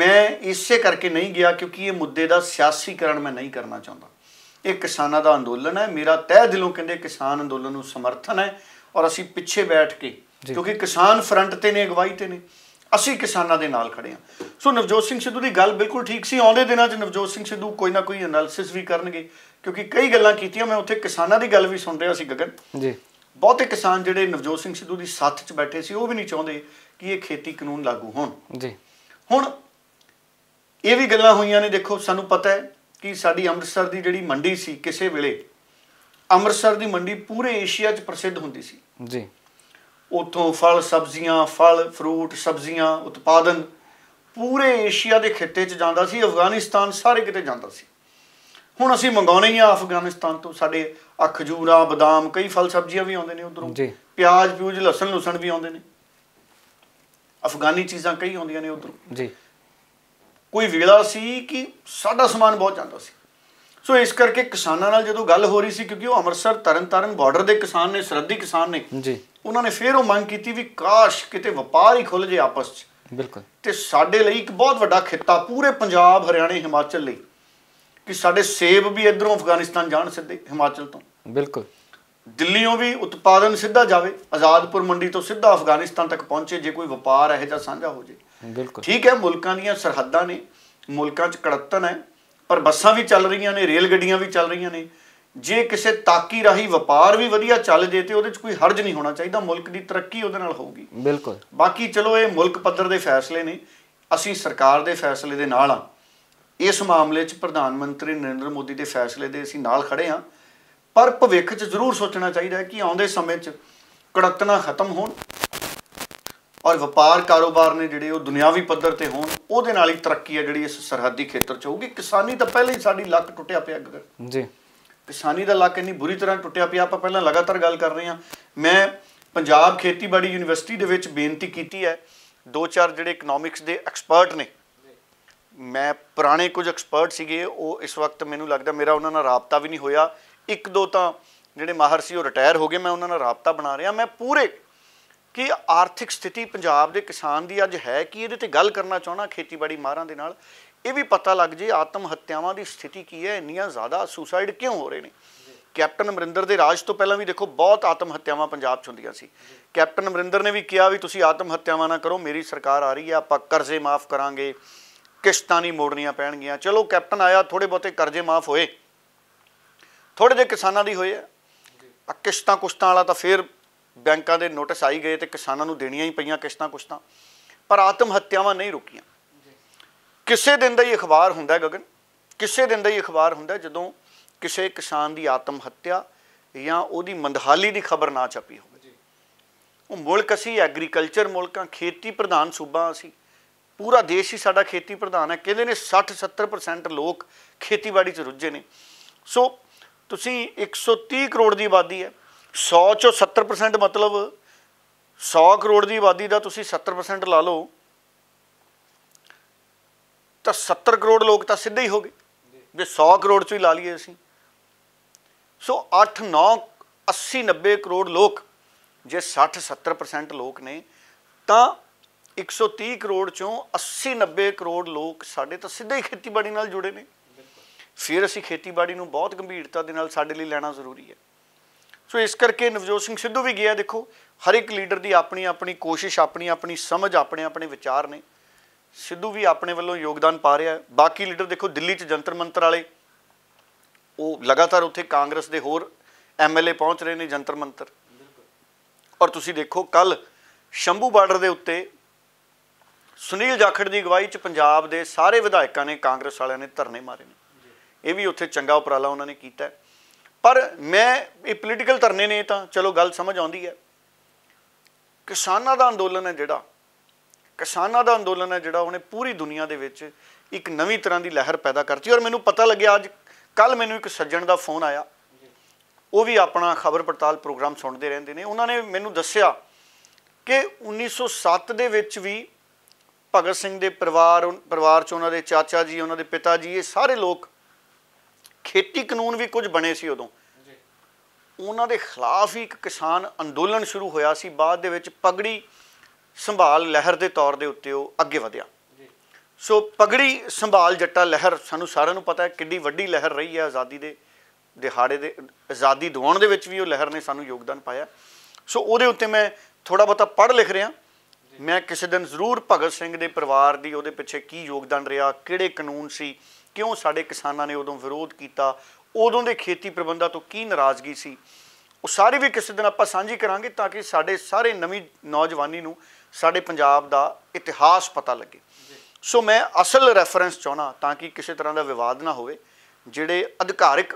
ਮੈਂ ਇਸੇ ਕਰਕੇ ਨਹੀਂ ਗਿਆ ਕਿਉਂਕਿ ਇਹ ਮੁੱਦੇ ਦਾ ਸਿਆਸੀਕਰਨ ਮੈਂ ਨਹੀਂ ਕਰਨਾ ਚਾਹੁੰਦਾ ਇਹ ਕਿਸਾਨਾਂ ਦਾ ਅੰਦੋਲਨ ਹੈ ਮੇਰਾ ਤਹਿ ਦਿਲੋਂ ਕਹਿੰਦੇ ਕਿਸਾਨ ਅੰਦੋਲਨ ਨੂੰ ਸਮਰਥਨ ਹੈ ਔਰ ਅਸੀਂ ਪਿੱਛੇ ਬੈਠ ਕੇ ਕਿਉਂਕਿ ਕਿਸਾਨ ਫਰੰਟ ਤੇ ਨੇ ਅਗਵਾਈ ਤੇ ਨੇ ਅਸੀਂ ਕਿਸਾਨਾਂ ਦੇ ਨਾਲ ਖੜੇ ਹਾਂ ਸੋ ਨਵਜੋਤ ਸਿੰਘ ਸਿੱਧੂ ਦੀ ਗੱਲ ਬਿਲਕੁਲ ਠੀਕ ਸੀ ਆਉਂਦੇ ਦਿਨਾਂ 'ਚ ਨਵਜੋਤ ਸਿੰਘ ਸਿੱਧੂ ਕੋਈ ਨਾ ਕੋਈ ਐਨਾਲਿਸਿਸ ਵੀ ਕਰਨਗੇ ਕਿਉਂਕਿ ਕਈ ਗੱਲਾਂ ਕੀਤੀਆਂ ਮੈਂ ਉੱਥੇ ਕਿਸਾਨਾਂ ਦੀ ਗੱਲ ਵੀ ਸੁਣ ਰਿਹਾ ਸੀ ਗਗਨ ਜੀ ਬਹੁਤੇ ਕਿਸਾਨ ਜਿਹੜੇ ਨਵਜੋਤ ਸਿੰਘ ਸਿੱਧੂ ਦੀ ਸਾਥ 'ਚ ਬੈਠੇ ਸੀ ਉਹ ਵੀ ਨਹੀਂ ਚਾਹੁੰਦੇ ਕਿ ਇਹ ਖੇਤੀ ਕਾਨੂੰਨ ਲਾਗੂ ਹੋਣ ਜੀ ਹੁਣ ਇਹ ਵੀ ਗੱਲਾਂ ਹੋਈਆਂ ਨੇ ਦੇਖੋ ਸਾਨੂੰ ਪਤਾ ਹੈ ਕਿ ਸਾਡੀ ਅੰਮ੍ਰਿਤਸਰ ਦੀ ਜਿਹੜੀ ਮੰਡੀ ਸੀ ਕਿਸੇ ਵੇਲੇ ਅੰਮ੍ਰਿਤਸਰ ਦੀ ਮੰਡੀ ਪੂਰੇ ਏਸ਼ੀਆ 'ਚ ਪ੍ਰਸਿੱਧ ਹੁੰਦੀ ਸੀ ਜੀ ਉਥੋਂ ਫਲ ਸਬਜ਼ੀਆਂ ਫਲ ਫਰੂਟ ਸਬਜ਼ੀਆਂ ਉਤਪਾਦਨ ਪੂਰੇ ਏਸ਼ੀਆ ਦੇ ਖਿੱਤੇ 'ਚ ਜਾਂਦਾ ਸੀ ਅਫਗਾਨਿਸਤਾਨ ਸਾਰੇ ਕਿਤੇ ਜਾਂਦਾ ਸੀ ਹੁਣ ਅਸੀਂ ਮੰਗਾਉਣੇ ਆ ਅਫਗਾਨਿਸਤਾਨ ਤੋਂ ਸਾਡੇ ਅਖਜੂਰਾ ਬਦਾਮ ਕਈ ਫਲ ਸਬਜ਼ੀਆਂ ਵੀ ਆਉਂਦੇ ਨੇ ਉਧਰੋਂ ਪਿਆਜ਼ ਪਿਊਜ ਲਸਣ ਲਸਣ ਵੀ ਆਉਂਦੇ ਨੇ ਅਫਗਾਨੀ ਚੀਜ਼ਾਂ ਕਈ ਆਉਂਦੀਆਂ ਨੇ ਉਧਰੋਂ ਜੀ ਕੋਈ ਵੇਲਾ ਸੀ ਕਿ ਸਾਡਾ ਸਮਾਨ ਬਹੁਤ ਜਾਂਦਾ ਸੀ ਸੋ ਇਸ ਕਰਕੇ ਕਿਸਾਨਾਂ ਨਾਲ ਜਦੋਂ ਗੱਲ ਹੋ ਰਹੀ ਸੀ ਕਿਉਂਕਿ ਉਹ ਅੰਮ੍ਰਿਤਸਰ ਤਰਨਤਾਰਨ ਬਾਰਡਰ ਦੇ ਕਿਸਾਨ ਨੇ ਸਰਦੀ ਕਿਸਾਨ ਨੇ ਜੀ ਉਹਨਾਂ ਨੇ ਫੇਰ ਉਹ ਮੰਗ ਕੀਤੀ ਵੀ ਕਾਸ਼ ਕਿਤੇ ਵਪਾਰ ਹੀ ਖੁੱਲ ਜੇ ਆਪਸ 'ਚ ਬਿਲਕੁਲ ਤੇ ਸਾਡੇ ਲਈ ਇੱਕ ਬਹੁਤ ਵੱਡਾ ਖਿੱਤਾ ਪੂਰੇ ਪੰਜਾਬ ਹਰਿਆਣੇ ਹਿਮਾਚਲ ਲਈ ਕਿ ਸਾਡੇ ਸੇਬ ਵੀ ਇਧਰੋਂ ਅਫਗਾਨਿਸਤਾਨ ਜਾਣ ਸਿੱਧੇ ਹਿਮਾਚਲ ਤੋਂ ਬਿਲਕੁਲ ਦਿੱਲੀੋਂ ਵੀ ਉਤਪਾਦਨ ਸਿੱਧਾ ਜਾਵੇ ਆਜ਼ਾਦਪੁਰ ਮੰਡੀ ਤੋਂ ਸਿੱਧਾ ਅਫਗਾਨਿਸਤਾਨ ਤੱਕ ਪਹੁੰਚੇ ਜੇ ਕੋਈ ਵਪਾਰ ਇਹ ਜਾਂ ਸਾਂਝਾ ਹੋ ਜੇ ਬਿਲਕੁਲ ਠੀਕ ਹੈ ਮੁਲਕਾਂ ਦੀਆਂ ਸਰਹੱਦਾਂ ਨੇ ਮੁਲਕਾਂ 'ਚ ਕੜਤਨ ਹੈ ਪਰ ਬੱਸਾਂ ਵੀ ਚੱਲ ਰਹੀਆਂ ਨੇ ਰੇਲ ਗੱਡੀਆਂ ਵੀ ਚੱਲ ਰਹੀਆਂ ਨੇ ਜੇ ਕਿਸੇ ਤਾਕੀ ਰਾਹੀ ਵਪਾਰ ਵੀ ਵਧੀਆ ਚੱਲ ਜੇ ਤੇ ਉਹਦੇ 'ਚ ਕੋਈ ਹਰਜ ਨਹੀਂ ਹੋਣਾ ਚਾਹੀਦਾ ਮੁਲਕ ਦੀ ਤਰੱਕੀ ਉਹਦੇ ਨਾਲ ਹੋਊਗੀ ਬਿਲਕੁਲ ਬਾਕੀ ਚਲੋ ਇਹ ਮੁਲਕ ਪੱਧਰ ਦੇ ਫੈਸਲੇ ਨੇ ਅਸੀਂ ਸਰਕਾਰ ਦੇ ਫੈਸਲੇ ਦੇ ਨਾਲ ਆ ਇਸ ਮਾਮਲੇ 'ਚ ਪ੍ਰਧਾਨ ਮੰਤਰੀ ਨਰਿੰਦਰ ਮੋਦੀ ਦੇ ਫੈਸਲੇ ਦੇ ਅਸੀਂ ਨਾਲ ਖੜੇ ਆ ਪਰ ਭਵਿੱਖ 'ਚ ਜ਼ਰੂਰ ਸੋਚਣਾ ਚਾਹੀਦਾ ਕਿ ਆਉਂਦੇ ਸਮੇਂ 'ਚ ਕੜਤਨਾ ਖਤਮ ਹੋਣ ਔਰ ਵਪਾਰ ਕਾਰੋਬਾਰ ਨੇ ਜਿਹੜੇ ਉਹ ਦੁਨਿਆਵੀ ਪੱਧਰ ਤੇ ਹੋਣ ਉਹਦੇ ਨਾਲ ਹੀ ਤਰੱਕੀ ਹੈ ਜਿਹੜੀ ਇਸ ਸਰਹੱਦੀ ਖੇਤਰ 'ਚ ਹੋਊਗੀ ਕਿਸਾਨੀ ਤਾਂ ਪਹਿਲਾਂ ਹੀ ਸਾਡੀ ਲੱਕ ਟੁੱਟਿਆ ਪਿਆ ਜੀ ਕਿਸਾਨੀ ਦਾ ਇਲਾਕਾ ਇੰਨੀ ਬੁਰੀ ਤਰ੍ਹਾਂ ਟੁੱਟਿਆ ਪਿਆ ਆਪਾਂ ਪਹਿਲਾਂ ਲਗਾਤਾਰ ਗੱਲ ਕਰ ਰਹੇ ਹਾਂ ਮੈਂ ਪੰਜਾਬ ਖੇਤੀਬਾੜੀ ਯੂਨੀਵਰਸਿਟੀ ਦੇ ਵਿੱਚ ਬੇਨਤੀ ਕੀਤੀ ਹੈ ਦੋ ਚਾਰ ਜਿਹੜੇ ਇਕਨੋਮਿਕਸ ਦੇ ਐਕਸਪਰਟ ਨੇ ਮੈਂ ਪੁਰਾਣੇ ਕੁਝ ਐਕਸਪਰਟ ਸੀਗੇ ਉਹ ਇਸ ਵਕਤ ਮੈਨੂੰ ਲੱਗਦਾ ਮੇਰਾ ਉਹਨਾਂ ਨਾਲ ਰਾਬਤਾ ਵੀ ਨਹੀਂ ਹੋਇਆ ਇੱਕ ਦੋ ਤਾਂ ਜਿਹੜੇ ਮਾਹਰ ਸੀ ਉਹ ਰਿਟਾਇਰ ਹੋ ਗਏ ਮੈਂ ਉਹਨਾਂ ਨਾਲ ਰਾਬਤਾ ਬਣਾ ਰਿਹਾ ਮੈਂ ਪੂਰੇ ਕਿ ਆਰਥਿਕ ਸਥਿਤੀ ਪੰਜਾਬ ਦੇ ਕਿਸਾਨ ਦੀ ਅੱਜ ਹੈ ਕਿ ਇਹਦੇ ਤੇ ਗੱਲ ਕਰਨਾ ਚਾਹਣਾ ਖੇਤੀਬਾੜੀ ਮਾਹਰਾਂ ਦੇ ਨਾਲ ਇਹ ਵੀ ਪਤਾ ਲੱਗ ਜੇ ਆਤਮ ਹੱਤਿਆਵਾਂ ਦੀ ਸਥਿਤੀ ਕੀ ਹੈ ਇੰਨੀਆਂ ਜ਼ਿਆਦਾ ਸੁਸਾਈਡ ਕਿਉਂ ਹੋ ਰਹੇ ਨੇ ਕੈਪਟਨ ਅਮਰਿੰਦਰ ਦੇ ਰਾਜ ਤੋਂ ਪਹਿਲਾਂ ਵੀ ਦੇਖੋ ਬਹੁਤ ਆਤਮ ਹੱਤਿਆਵਾਂ ਪੰਜਾਬ 'ਚ ਹੁੰਦੀਆਂ ਸੀ ਕੈਪਟਨ ਅਮਰਿੰਦਰ ਨੇ ਵੀ ਕਿਹਾ ਵੀ ਤੁਸੀਂ ਆਤਮ ਹੱਤਿਆਵਾਂ ਨਾ ਕਰੋ ਮੇਰੀ ਸਰਕਾਰ ਆ ਰਹੀ ਹੈ ਆਪਾਂ ਕਰਜ਼ੇ ਮਾਫ ਕਰਾਂਗੇ ਕਿਸ਼ਤਾਂ ਨਹੀਂ ਮੋੜਨੀਆਂ ਪੈਣਗੀਆਂ ਚਲੋ ਕੈਪਟਨ ਆਇਆ ਥੋੜੇ ਬਹੁਤੇ ਕਰਜ਼ੇ ਮਾਫ ਹੋਏ ਥੋੜੇ ਜਿਹੇ ਕਿਸਾਨਾਂ ਦੀ ਹੋਏ ਆ ਕਿਸ਼ਤਾਂ ਕੁਸ਼ਤਾਂ ਵਾਲਾ ਤਾਂ ਫੇਰ ਬੈਂਕਾਂ ਦੇ ਨੋਟਿਸ ਆਈ ਗਏ ਤੇ ਕਿਸਾਨਾਂ ਨੂੰ ਦੇਣੀਆਂ ਹੀ ਪਈਆਂ ਕਿਸ਼ਤਾਂ ਕੁਸ਼ਤਾਂ ਪਰ ਆਤਮ ਹੱਤਿਆਵਾਂ ਨਹੀਂ ਰੁਕੀਆਂ ਕਿਸੇ ਦਿਨ ਦਾ ਹੀ ਅਖਬਾਰ ਹੁੰਦਾ ਗਗਨ ਕਿਸੇ ਦਿਨ ਦਾ ਹੀ ਅਖਬਾਰ ਹੁੰਦਾ ਜਦੋਂ ਕਿਸੇ ਕਿਸਾਨ ਦੀ ਆਤਮ ਹੱਤਿਆ ਜਾਂ ਉਹਦੀ ਮੰਦਹਾਲੀ ਦੀ ਖਬਰ ਨਾ ਛਪੀ ਹੋਵੇ ਉਹ ਮੁਲਕ ਅਸੀਂ ਐਗਰੀਕਲਚਰ ਮੁਲਕਾਂ ਖੇਤੀ ਪ੍ਰਧਾਨ ਸੂਬਾ ਅਸੀਂ ਪੂਰਾ ਦੇਸ਼ ਹੀ ਸਾਡਾ ਖੇਤੀ ਪ੍ਰਧਾਨ ਹੈ ਕਹਿੰਦੇ ਨੇ 60 70% ਲੋਕ ਖੇਤੀਬਾੜੀ 'ਚ ਰੁੱਝੇ ਨੇ ਸੋ ਤੁਸੀਂ 130 ਕਰੋੜ ਦੀ ਆਬਾਦੀ ਹੈ 100 ਚੋਂ 70% ਮਤਲਬ 100 ਕਰੋੜ ਦੀ ਆਬਾਦੀ ਦਾ ਤੁਸੀਂ 70% ਲਾ ਲਓ ਤਾਂ 70 ਕਰੋੜ ਲੋਕ ਤਾਂ ਸਿੱਧੇ ਹੀ ਹੋ ਗਏ ਜੇ 100 ਕਰੋੜ ਚ ਹੀ ਲਾ ਲਈਏ ਅਸੀਂ ਸੋ 8 9 80 90 ਕਰੋੜ ਲੋਕ ਜੇ 60 70% ਲੋਕ ਨੇ ਤਾਂ 130 ਕਰੋੜ ਚੋਂ 80 90 ਕਰੋੜ ਲੋਕ ਸਾਡੇ ਤਾਂ ਸਿੱਧੇ ਹੀ ਖੇਤੀਬਾੜੀ ਨਾਲ ਜੁੜੇ ਨੇ ਫਿਰ ਅਸੀਂ ਖੇਤੀਬਾੜੀ ਨੂੰ ਬਹੁਤ ਗੰਭੀਰਤਾ ਦੇ ਨਾਲ ਸਾਡੇ ਲਈ ਲੈਣਾ ਜ਼ਰੂਰੀ ਹੈ ਸੋ ਇਸ ਕਰਕੇ ਨਵਜੋਤ ਸਿੰਘ ਸਿੱਧੂ ਵੀ ਗਿਆ ਦੇਖੋ ਹਰ ਇੱਕ ਲੀਡਰ ਦੀ ਆਪਣੀ ਆਪਣੀ ਕੋਸ਼ਿਸ਼ ਆਪਣੀ ਆਪਣੀ ਸਮਝ ਆਪਣੇ ਆਪਣੇ ਵਿਚਾਰ ਨੇ ਸਿੱਧੂ ਵੀ ਆਪਣੇ ਵੱਲੋਂ ਯੋਗਦਾਨ ਪਾ ਰਿਹਾ ਹੈ ਬਾਕੀ ਲੀਡਰ ਦੇਖੋ ਦਿੱਲੀ 'ਚ ਜੰਤਰ ਮੰਤਰ ਵਾਲੇ ਉਹ ਲਗਾਤਾਰ ਉੱਥੇ ਕਾਂਗਰਸ ਦੇ ਹੋਰ ਐਮਐਲਏ ਪਹੁੰਚ ਰਹੇ ਨੇ ਜੰਤਰ ਮੰਤਰ ਔਰ ਤੁਸੀਂ ਦੇਖੋ ਕੱਲ ਸ਼ੰਭੂ ਬਾਰਡਰ ਦੇ ਉੱਤੇ ਸੁਨੀਲ ਜਾਖੜ ਦੀ ਅਗਵਾਈ 'ਚ ਪੰਜਾਬ ਦੇ ਸਾਰੇ ਵਿਧਾਇਕਾਂ ਨੇ ਕਾਂਗਰਸ ਵਾਲਿਆਂ ਨੇ ਧਰਨੇ ਮਾਰੇ ਨੇ ਇਹ ਵੀ ਉੱਥੇ ਚੰਗਾ ਉਪਰਾਲਾ ਉਹਨਾਂ ਨੇ ਕੀਤਾ ਪਰ ਮੈਂ ਇਹ ਪੋਲੀਟੀਕਲ ਧਰਨੇ ਨੇ ਤਾਂ ਚਲੋ ਗੱਲ ਸਮਝ ਆਉਂਦੀ ਹੈ ਕਿਸਾਨਾਂ ਦਾ ਅੰਦੋਲਨ ਹੈ ਜਿਹੜਾ ਕਿਸਾਨਾਂ ਦਾ ਅੰਦੋਲਨ ਹੈ ਜਿਹੜਾ ਉਹਨੇ ਪੂਰੀ ਦੁਨੀਆ ਦੇ ਵਿੱਚ ਇੱਕ ਨਵੀਂ ਤਰ੍ਹਾਂ ਦੀ ਲਹਿਰ ਪੈਦਾ ਕਰਤੀ ਔਰ ਮੈਨੂੰ ਪਤਾ ਲੱਗਿਆ ਅੱਜ ਕੱਲ ਮੈਨੂੰ ਇੱਕ ਸੱਜਣ ਦਾ ਫੋਨ ਆਇਆ ਉਹ ਵੀ ਆਪਣਾ ਖਬਰ ਪੜਤਾਲ ਪ੍ਰੋਗਰਾਮ ਸੁਣਦੇ ਰਹਿੰਦੇ ਨੇ ਉਹਨਾਂ ਨੇ ਮੈਨੂੰ ਦੱਸਿਆ ਕਿ 1907 ਦੇ ਵਿੱਚ ਵੀ ਭਗਤ ਸਿੰਘ ਦੇ ਪਰਿਵਾਰ ਪਰਿਵਾਰ ਚ ਉਹਨਾਂ ਦੇ ਚਾਚਾ ਜੀ ਉਹਨਾਂ ਦੇ ਪਿਤਾ ਜੀ ਇਹ ਸਾਰੇ ਲੋਕ ਖੇਤੀ ਕਾਨੂੰਨ ਵੀ ਕੁਝ ਬਣੇ ਸੀ ਉਦੋਂ ਉਹਨਾਂ ਦੇ ਖਿਲਾਫ ਹੀ ਇੱਕ ਕਿਸਾਨ ਅੰਦੋਲਨ ਸ਼ੁਰੂ ਹੋਇਆ ਸੀ ਬਾਅਦ ਦੇ ਵਿੱਚ ਪਗੜੀ ਸੰਭਾਲ ਲਹਿਰ ਦੇ ਤੌਰ ਦੇ ਉੱਤੇ ਉਹ ਅੱਗੇ ਵਧਿਆ ਸੋ ਪਗੜੀ ਸੰਭਾਲ ਜੱਟਾ ਲਹਿਰ ਸਾਨੂੰ ਸਾਰਿਆਂ ਨੂੰ ਪਤਾ ਹੈ ਕਿੰਨੀ ਵੱਡੀ ਲਹਿਰ ਰਹੀ ਹੈ ਆਜ਼ਾਦੀ ਦੇ ਦਿਹਾੜੇ ਦੇ ਆਜ਼ਾਦੀ ਦਿਵਾਉਣ ਦੇ ਵਿੱਚ ਵੀ ਉਹ ਲਹਿਰ ਨੇ ਸਾਨੂੰ ਯੋਗਦਾਨ ਪਾਇਆ ਸੋ ਉਹਦੇ ਉੱਤੇ ਮੈਂ ਥੋੜਾ ਬਹੁਤਾ ਪੜ੍ਹ ਲਿਖ ਰਿਹਾ ਮੈਂ ਕਿਸੇ ਦਿਨ ਜ਼ਰੂਰ ਭਗਤ ਸਿੰਘ ਦੇ ਪਰਿਵਾਰ ਦੀ ਉਹਦੇ ਪਿੱਛੇ ਕੀ ਯੋਗਦਾਨ ਰਿਹਾ ਕਿਹੜੇ ਕਾਨੂੰਨ ਸੀ ਕਿਉਂ ਸਾਡੇ ਕਿਸਾਨਾਂ ਨੇ ਉਦੋਂ ਵਿਰੋਧ ਕੀਤਾ ਉਦੋਂ ਦੇ ਖੇਤੀ ਪ੍ਰਬੰਧਾਂ ਤੋਂ ਕੀ ਨਾਰਾਜ਼ਗੀ ਸੀ ਉਹ ਸਾਰੇ ਵੀ ਕਿਸੇ ਦਿਨ ਆਪਾਂ ਸਾਂਝੀ ਕਰਾਂਗੇ ਤਾਂ ਕਿ ਸਾਡੇ ਸਾਰੇ ਨਵੀਂ ਨੌਜਵਾਨੀ ਨੂੰ ਸਾਡੇ ਪੰਜਾਬ ਦਾ ਇਤਿਹਾਸ ਪਤਾ ਲੱਗੇ ਸੋ ਮੈਂ ਅਸਲ ਰੈਫਰੈਂਸ ਚਾਹਣਾ ਤਾਂ ਕਿ ਕਿਸੇ ਤਰ੍ਹਾਂ ਦਾ ਵਿਵਾਦ ਨਾ ਹੋਵੇ ਜਿਹੜੇ ਅਧਿਕਾਰਿਕ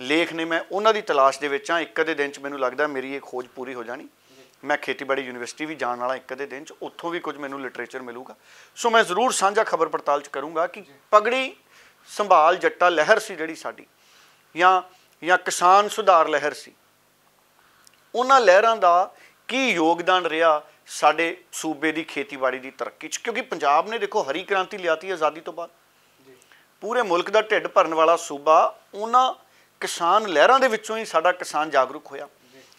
ਲੇਖ ਨੇ ਮੈਂ ਉਹਨਾਂ ਦੀ ਤਲਾਸ਼ ਦੇ ਵਿੱਚ ਆ ਇੱਕ ਅਦੇ ਦਿਨ ਚ ਮੈਨੂੰ ਲੱਗਦਾ ਮੇਰੀ ਇਹ ਖੋਜ ਪੂਰੀ ਹੋ ਜਾਣੀ ਮੈਂ ਖੇਤੀਬਾੜੀ ਯੂਨੀਵਰਸਿਟੀ ਵੀ ਜਾਣ ਵਾਲਾ ਇੱਕ ਅਦੇ ਦਿਨ ਚ ਉੱਥੋਂ ਵੀ ਕੁਝ ਮੈਨੂੰ ਲਿਟਰੇਚਰ ਮਿਲੂਗਾ ਸੋ ਮੈਂ ਜ਼ਰੂਰ ਸਾਂਝਾ ਖਬਰ ਪੜਤਾਲ ਚ ਕਰੂੰਗਾ ਕਿ ਪਗੜੀ ਸੰਭਾਲ ਜੱਟਾ ਲਹਿਰ ਸੀ ਜਿਹੜੀ ਸਾਡੀ ਜਾਂ ਜਾਂ ਕਿਸਾਨ ਸੁਧਾਰ ਲਹਿਰ ਸੀ ਉਹਨਾਂ ਲਹਿਰਾਂ ਦਾ ਕੀ ਯੋਗਦਾਨ ਰਿਹਾ ਸਾਡੇ ਸੂਬੇ ਦੀ ਖੇਤੀਬਾੜੀ ਦੀ ਤਰੱਕੀ 'ਚ ਕਿਉਂਕਿ ਪੰਜਾਬ ਨੇ ਦੇਖੋ ਹਰੀ ਕ੍ਰਾਂਤੀ ਲਿਆਤੀ ਆਜ਼ਾਦੀ ਤੋਂ ਬਾਅਦ ਪੂਰੇ ਮੁਲਕ ਦਾ ਢਿੱਡ ਭਰਨ ਵਾਲਾ ਸੂਬਾ ਉਹਨਾਂ ਕਿਸਾਨ ਲਹਿਰਾਂ ਦੇ ਵਿੱਚੋਂ ਹੀ ਸਾਡਾ ਕਿਸਾਨ ਜਾਗਰੂਕ ਹੋਇਆ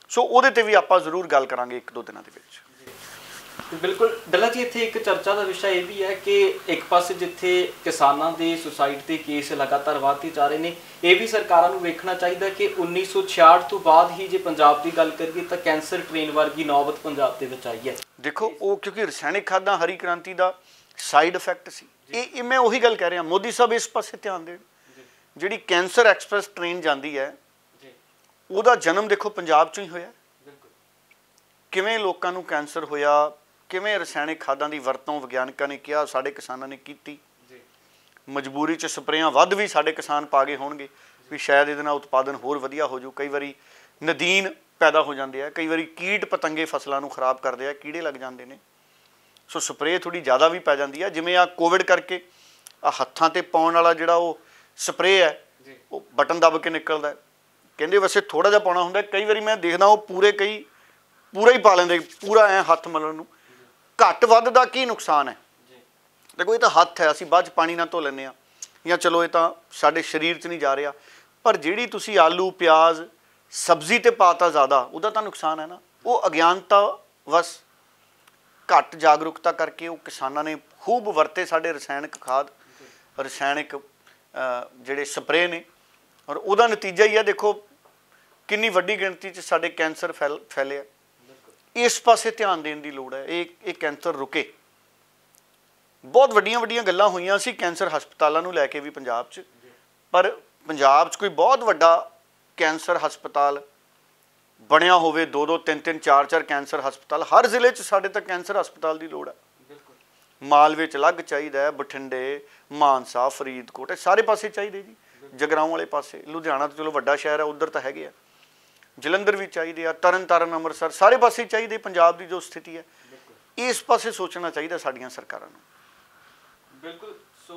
ਸੋ ਉਹਦੇ ਤੇ ਵੀ ਆਪਾਂ ਜ਼ਰੂਰ ਗੱਲ ਕਰਾਂਗੇ ਇੱਕ ਦੋ ਦਿਨਾਂ ਦੇ ਵਿੱਚ ਬਿਲਕੁਲ ਦਲਾ ਜੀ ਇੱਥੇ ਇੱਕ ਚਰਚਾ ਦਾ ਵਿਸ਼ਾ ਇਹ ਵੀ ਹੈ ਕਿ ਇੱਕ ਪਾਸੇ ਜਿੱਥੇ ਕਿਸਾਨਾਂ ਦੇ ਸੁਸਾਇਟੀ ਤੇ ਕੇਸ ਲਗਾਤਾਰ ਵਧਦੇ ਜਾ ਰਹੇ ਨੇ ਇਹ ਵੀ ਸਰਕਾਰਾਂ ਨੂੰ ਵੇਖਣਾ ਚਾਹੀਦਾ ਕਿ 1966 ਤੋਂ ਬਾਅਦ ਹੀ ਜੇ ਪੰਜਾਬ ਦੀ ਗੱਲ ਕਰੀਏ ਤਾਂ ਕੈਂਸਰ ਟ੍ਰੇਨ ਵਰਗੀ ਨੌਬਤ ਪੰਜਾਬ ਦੇ ਵਿੱਚ ਆਈ ਹੈ ਦੇਖੋ ਉਹ ਕਿਉਂਕਿ ਰਸਾਇਣਿਕ ਖਾਦਾਂ ਹਰੀ ਕ੍ਰਾਂਤੀ ਦਾ ਸਾਈਡ ਇਫੈਕਟ ਸੀ ਇਹ ਮੈਂ ਉਹੀ ਗੱਲ ਕਹਿ ਰਿਹਾ ਮੋਦੀ ਸਾਹਿਬ ਇਸ ਪਾਸੇ ਧਿਆਨ ਦੇਣ ਜਿਹੜੀ ਕੈਂਸਰ ਐਕਸਪ੍ਰੈਸ ਟ੍ਰੇਨ ਜਾਂਦੀ ਹੈ ਜੀ ਉਹਦਾ ਜਨਮ ਦੇਖੋ ਪੰਜਾਬ ਚ ਹੀ ਹੋਇਆ ਬਿਲਕੁਲ ਕਿਵੇਂ ਲੋਕਾਂ ਨੂੰ ਕੈਂਸਰ ਹੋਇਆ ਕਿਵੇਂ ਰਸਾਇਣਿਕ ਖਾਦਾਂ ਦੀ ਵਰਤੋਂ ਵਿਗਿਆਨਕਾਂ ਨੇ ਕਿਹਾ ਸਾਡੇ ਕਿਸਾਨਾਂ ਨੇ ਕੀਤੀ ਮਜਬੂਰੀ 'ਚ ਸਪਰੇਆਂ ਵੱਧ ਵੀ ਸਾਡੇ ਕਿਸਾਨ ਪਾ ਗਏ ਹੋਣਗੇ ਵੀ ਸ਼ਾਇਦ ਇਹਦੇ ਨਾਲ ਉਤਪਾਦਨ ਹੋਰ ਵਧੀਆ ਹੋ ਜਾਊ ਕਈ ਵਾਰੀ ਨਦੀਨ ਪੈਦਾ ਹੋ ਜਾਂਦੇ ਆ ਕਈ ਵਾਰੀ ਕੀਟ ਪਤੰਗੇ ਫਸਲਾਂ ਨੂੰ ਖਰਾਬ ਕਰਦੇ ਆ ਕੀੜੇ ਲੱਗ ਜਾਂਦੇ ਨੇ ਸੋ ਸਪਰੇਅ ਥੋੜੀ ਜ਼ਿਆਦਾ ਵੀ ਪੈ ਜਾਂਦੀ ਆ ਜਿਵੇਂ ਆ ਕੋਵਿਡ ਕਰਕੇ ਆ ਹੱਥਾਂ ਤੇ ਪਾਉਣ ਵਾਲਾ ਜਿਹੜਾ ਉਹ ਸਪਰੇਅ ਹੈ ਉਹ ਬਟਨ ਦਬ ਕੇ ਨਿਕਲਦਾ ਕਹਿੰਦੇ ਵਸੇ ਥੋੜਾ ਜਿਹਾ ਪਾਉਣਾ ਹੁੰਦਾ ਕਈ ਵਾਰੀ ਮੈਂ ਦੇਖਦਾ ਉਹ ਪੂਰੇ ਕਈ ਪੂਰਾ ਹੀ ਪਾ ਲੈਂਦੇ ਪੂਰਾ ਐ ਹੱਥ ਮਲਣ ਨੂੰ ਘੱਟ ਵੱਧ ਦਾ ਕੀ ਨੁਕਸਾਨ ਹੈ ਦੇਖੋ ਇਹ ਤਾਂ ਹੱਥ ਹੈ ਅਸੀਂ ਬਾਅਦ ਚ ਪਾਣੀ ਨਾਲ ਧੋ ਲੈਨੇ ਆ ਜਾਂ ਚਲੋ ਇਹ ਤਾਂ ਸਾਡੇ ਸਰੀਰ 'ਚ ਨਹੀਂ ਜਾ ਰਿਹਾ ਪਰ ਜਿਹੜੀ ਤੁਸੀਂ ਆਲੂ ਪਿਆਜ਼ ਸਬਜ਼ੀ ਤੇ ਪਾਤਾ ਜ਼ਿਆਦਾ ਉਹਦਾ ਤਾਂ ਨੁਕਸਾਨ ਹੈ ਨਾ ਉਹ ਅਗਿਆਨਤਾ ਵਸ ਘੱਟ ਜਾਗਰੂਕਤਾ ਕਰਕੇ ਉਹ ਕਿਸਾਨਾਂ ਨੇ ਖੂਬ ਵਰਤੇ ਸਾਡੇ ਰਸਾਇਣਿਕ ਖਾਦ ਰਸਾਇਣਿਕ ਜਿਹੜੇ ਸਪਰੇ ਨੇ ਔਰ ਉਹਦਾ ਨਤੀਜਾ ਹੀ ਆ ਦੇਖੋ ਕਿੰਨੀ ਵੱਡੀ ਗਿਣਤੀ 'ਚ ਸਾਡੇ ਕੈਂਸਰ ਆ ਇਸ ਪਾਸੇ ਧਿਆਨ ਦੇਣ ਦੀ ਲੋੜ ਹੈ ਇਹ ਇਹ ਕੈਂਸਰ ਰੁਕੇ ਬਹੁਤ ਵੱਡੀਆਂ ਵੱਡੀਆਂ ਗੱਲਾਂ ਹੋਈਆਂ ਸੀ ਕੈਂਸਰ ਹਸਪਤਾਲਾਂ ਨੂੰ ਲੈ ਕੇ ਵੀ ਪੰਜਾਬ 'ਚ ਪਰ ਪੰਜਾਬ 'ਚ ਕੋਈ ਬਹੁਤ ਵੱਡਾ ਕੈਂਸਰ ਹਸਪਤਾਲ ਬਣਿਆ ਹੋਵੇ ਦੋ ਦੋ ਤਿੰਨ ਤਿੰਨ ਚਾਰ ਚਾਰ ਕੈਂਸਰ ਹਸਪਤਾਲ ਹਰ ਜ਼ਿਲ੍ਹੇ 'ਚ ਸਾਡੇ ਤੱਕ ਕੈਂਸਰ ਹਸਪਤਾਲ ਦੀ ਲੋੜ ਹੈ ਮਾਲਵੇ 'ਚ ਲੱਗ ਚਾਹੀਦਾ ਬਠਿੰਡੇ ਮਾਨਸਾ ਫਰੀਦਕੋਟ ਸਾਰੇ ਪਾਸੇ ਚਾਹੀਦੇ ਜੀ ਜਗਰਾਉਂ ਵਾਲੇ ਪਾਸੇ ਲੁਧਿਆਣਾ ਤਾਂ ਚਲੋ ਵੱਡਾ ਸ਼ਹਿਰ ਹੈ ਉਧਰ ਤਾਂ ਹੈਗੇ ਆ ਜਲੰਧਰ ਵੀ ਚਾਹੀਦੇ ਆ ਤਰਨਤਾਰਨ ਅੰਮ੍ਰਿਤਸਰ ਸਾਰੇ ਪਾਸੇ ਚਾਹੀਦੇ ਪੰਜਾਬ ਦੀ ਜੋ ਸਥਿਤੀ ਹੈ ਇਸ ਪਾਸੇ ਸੋਚਣਾ ਚਾਹੀਦਾ ਸਾਡੀਆਂ ਸਰਕਾਰਾਂ ਨੂੰ ਬਿਲਕੁਲ ਸੋ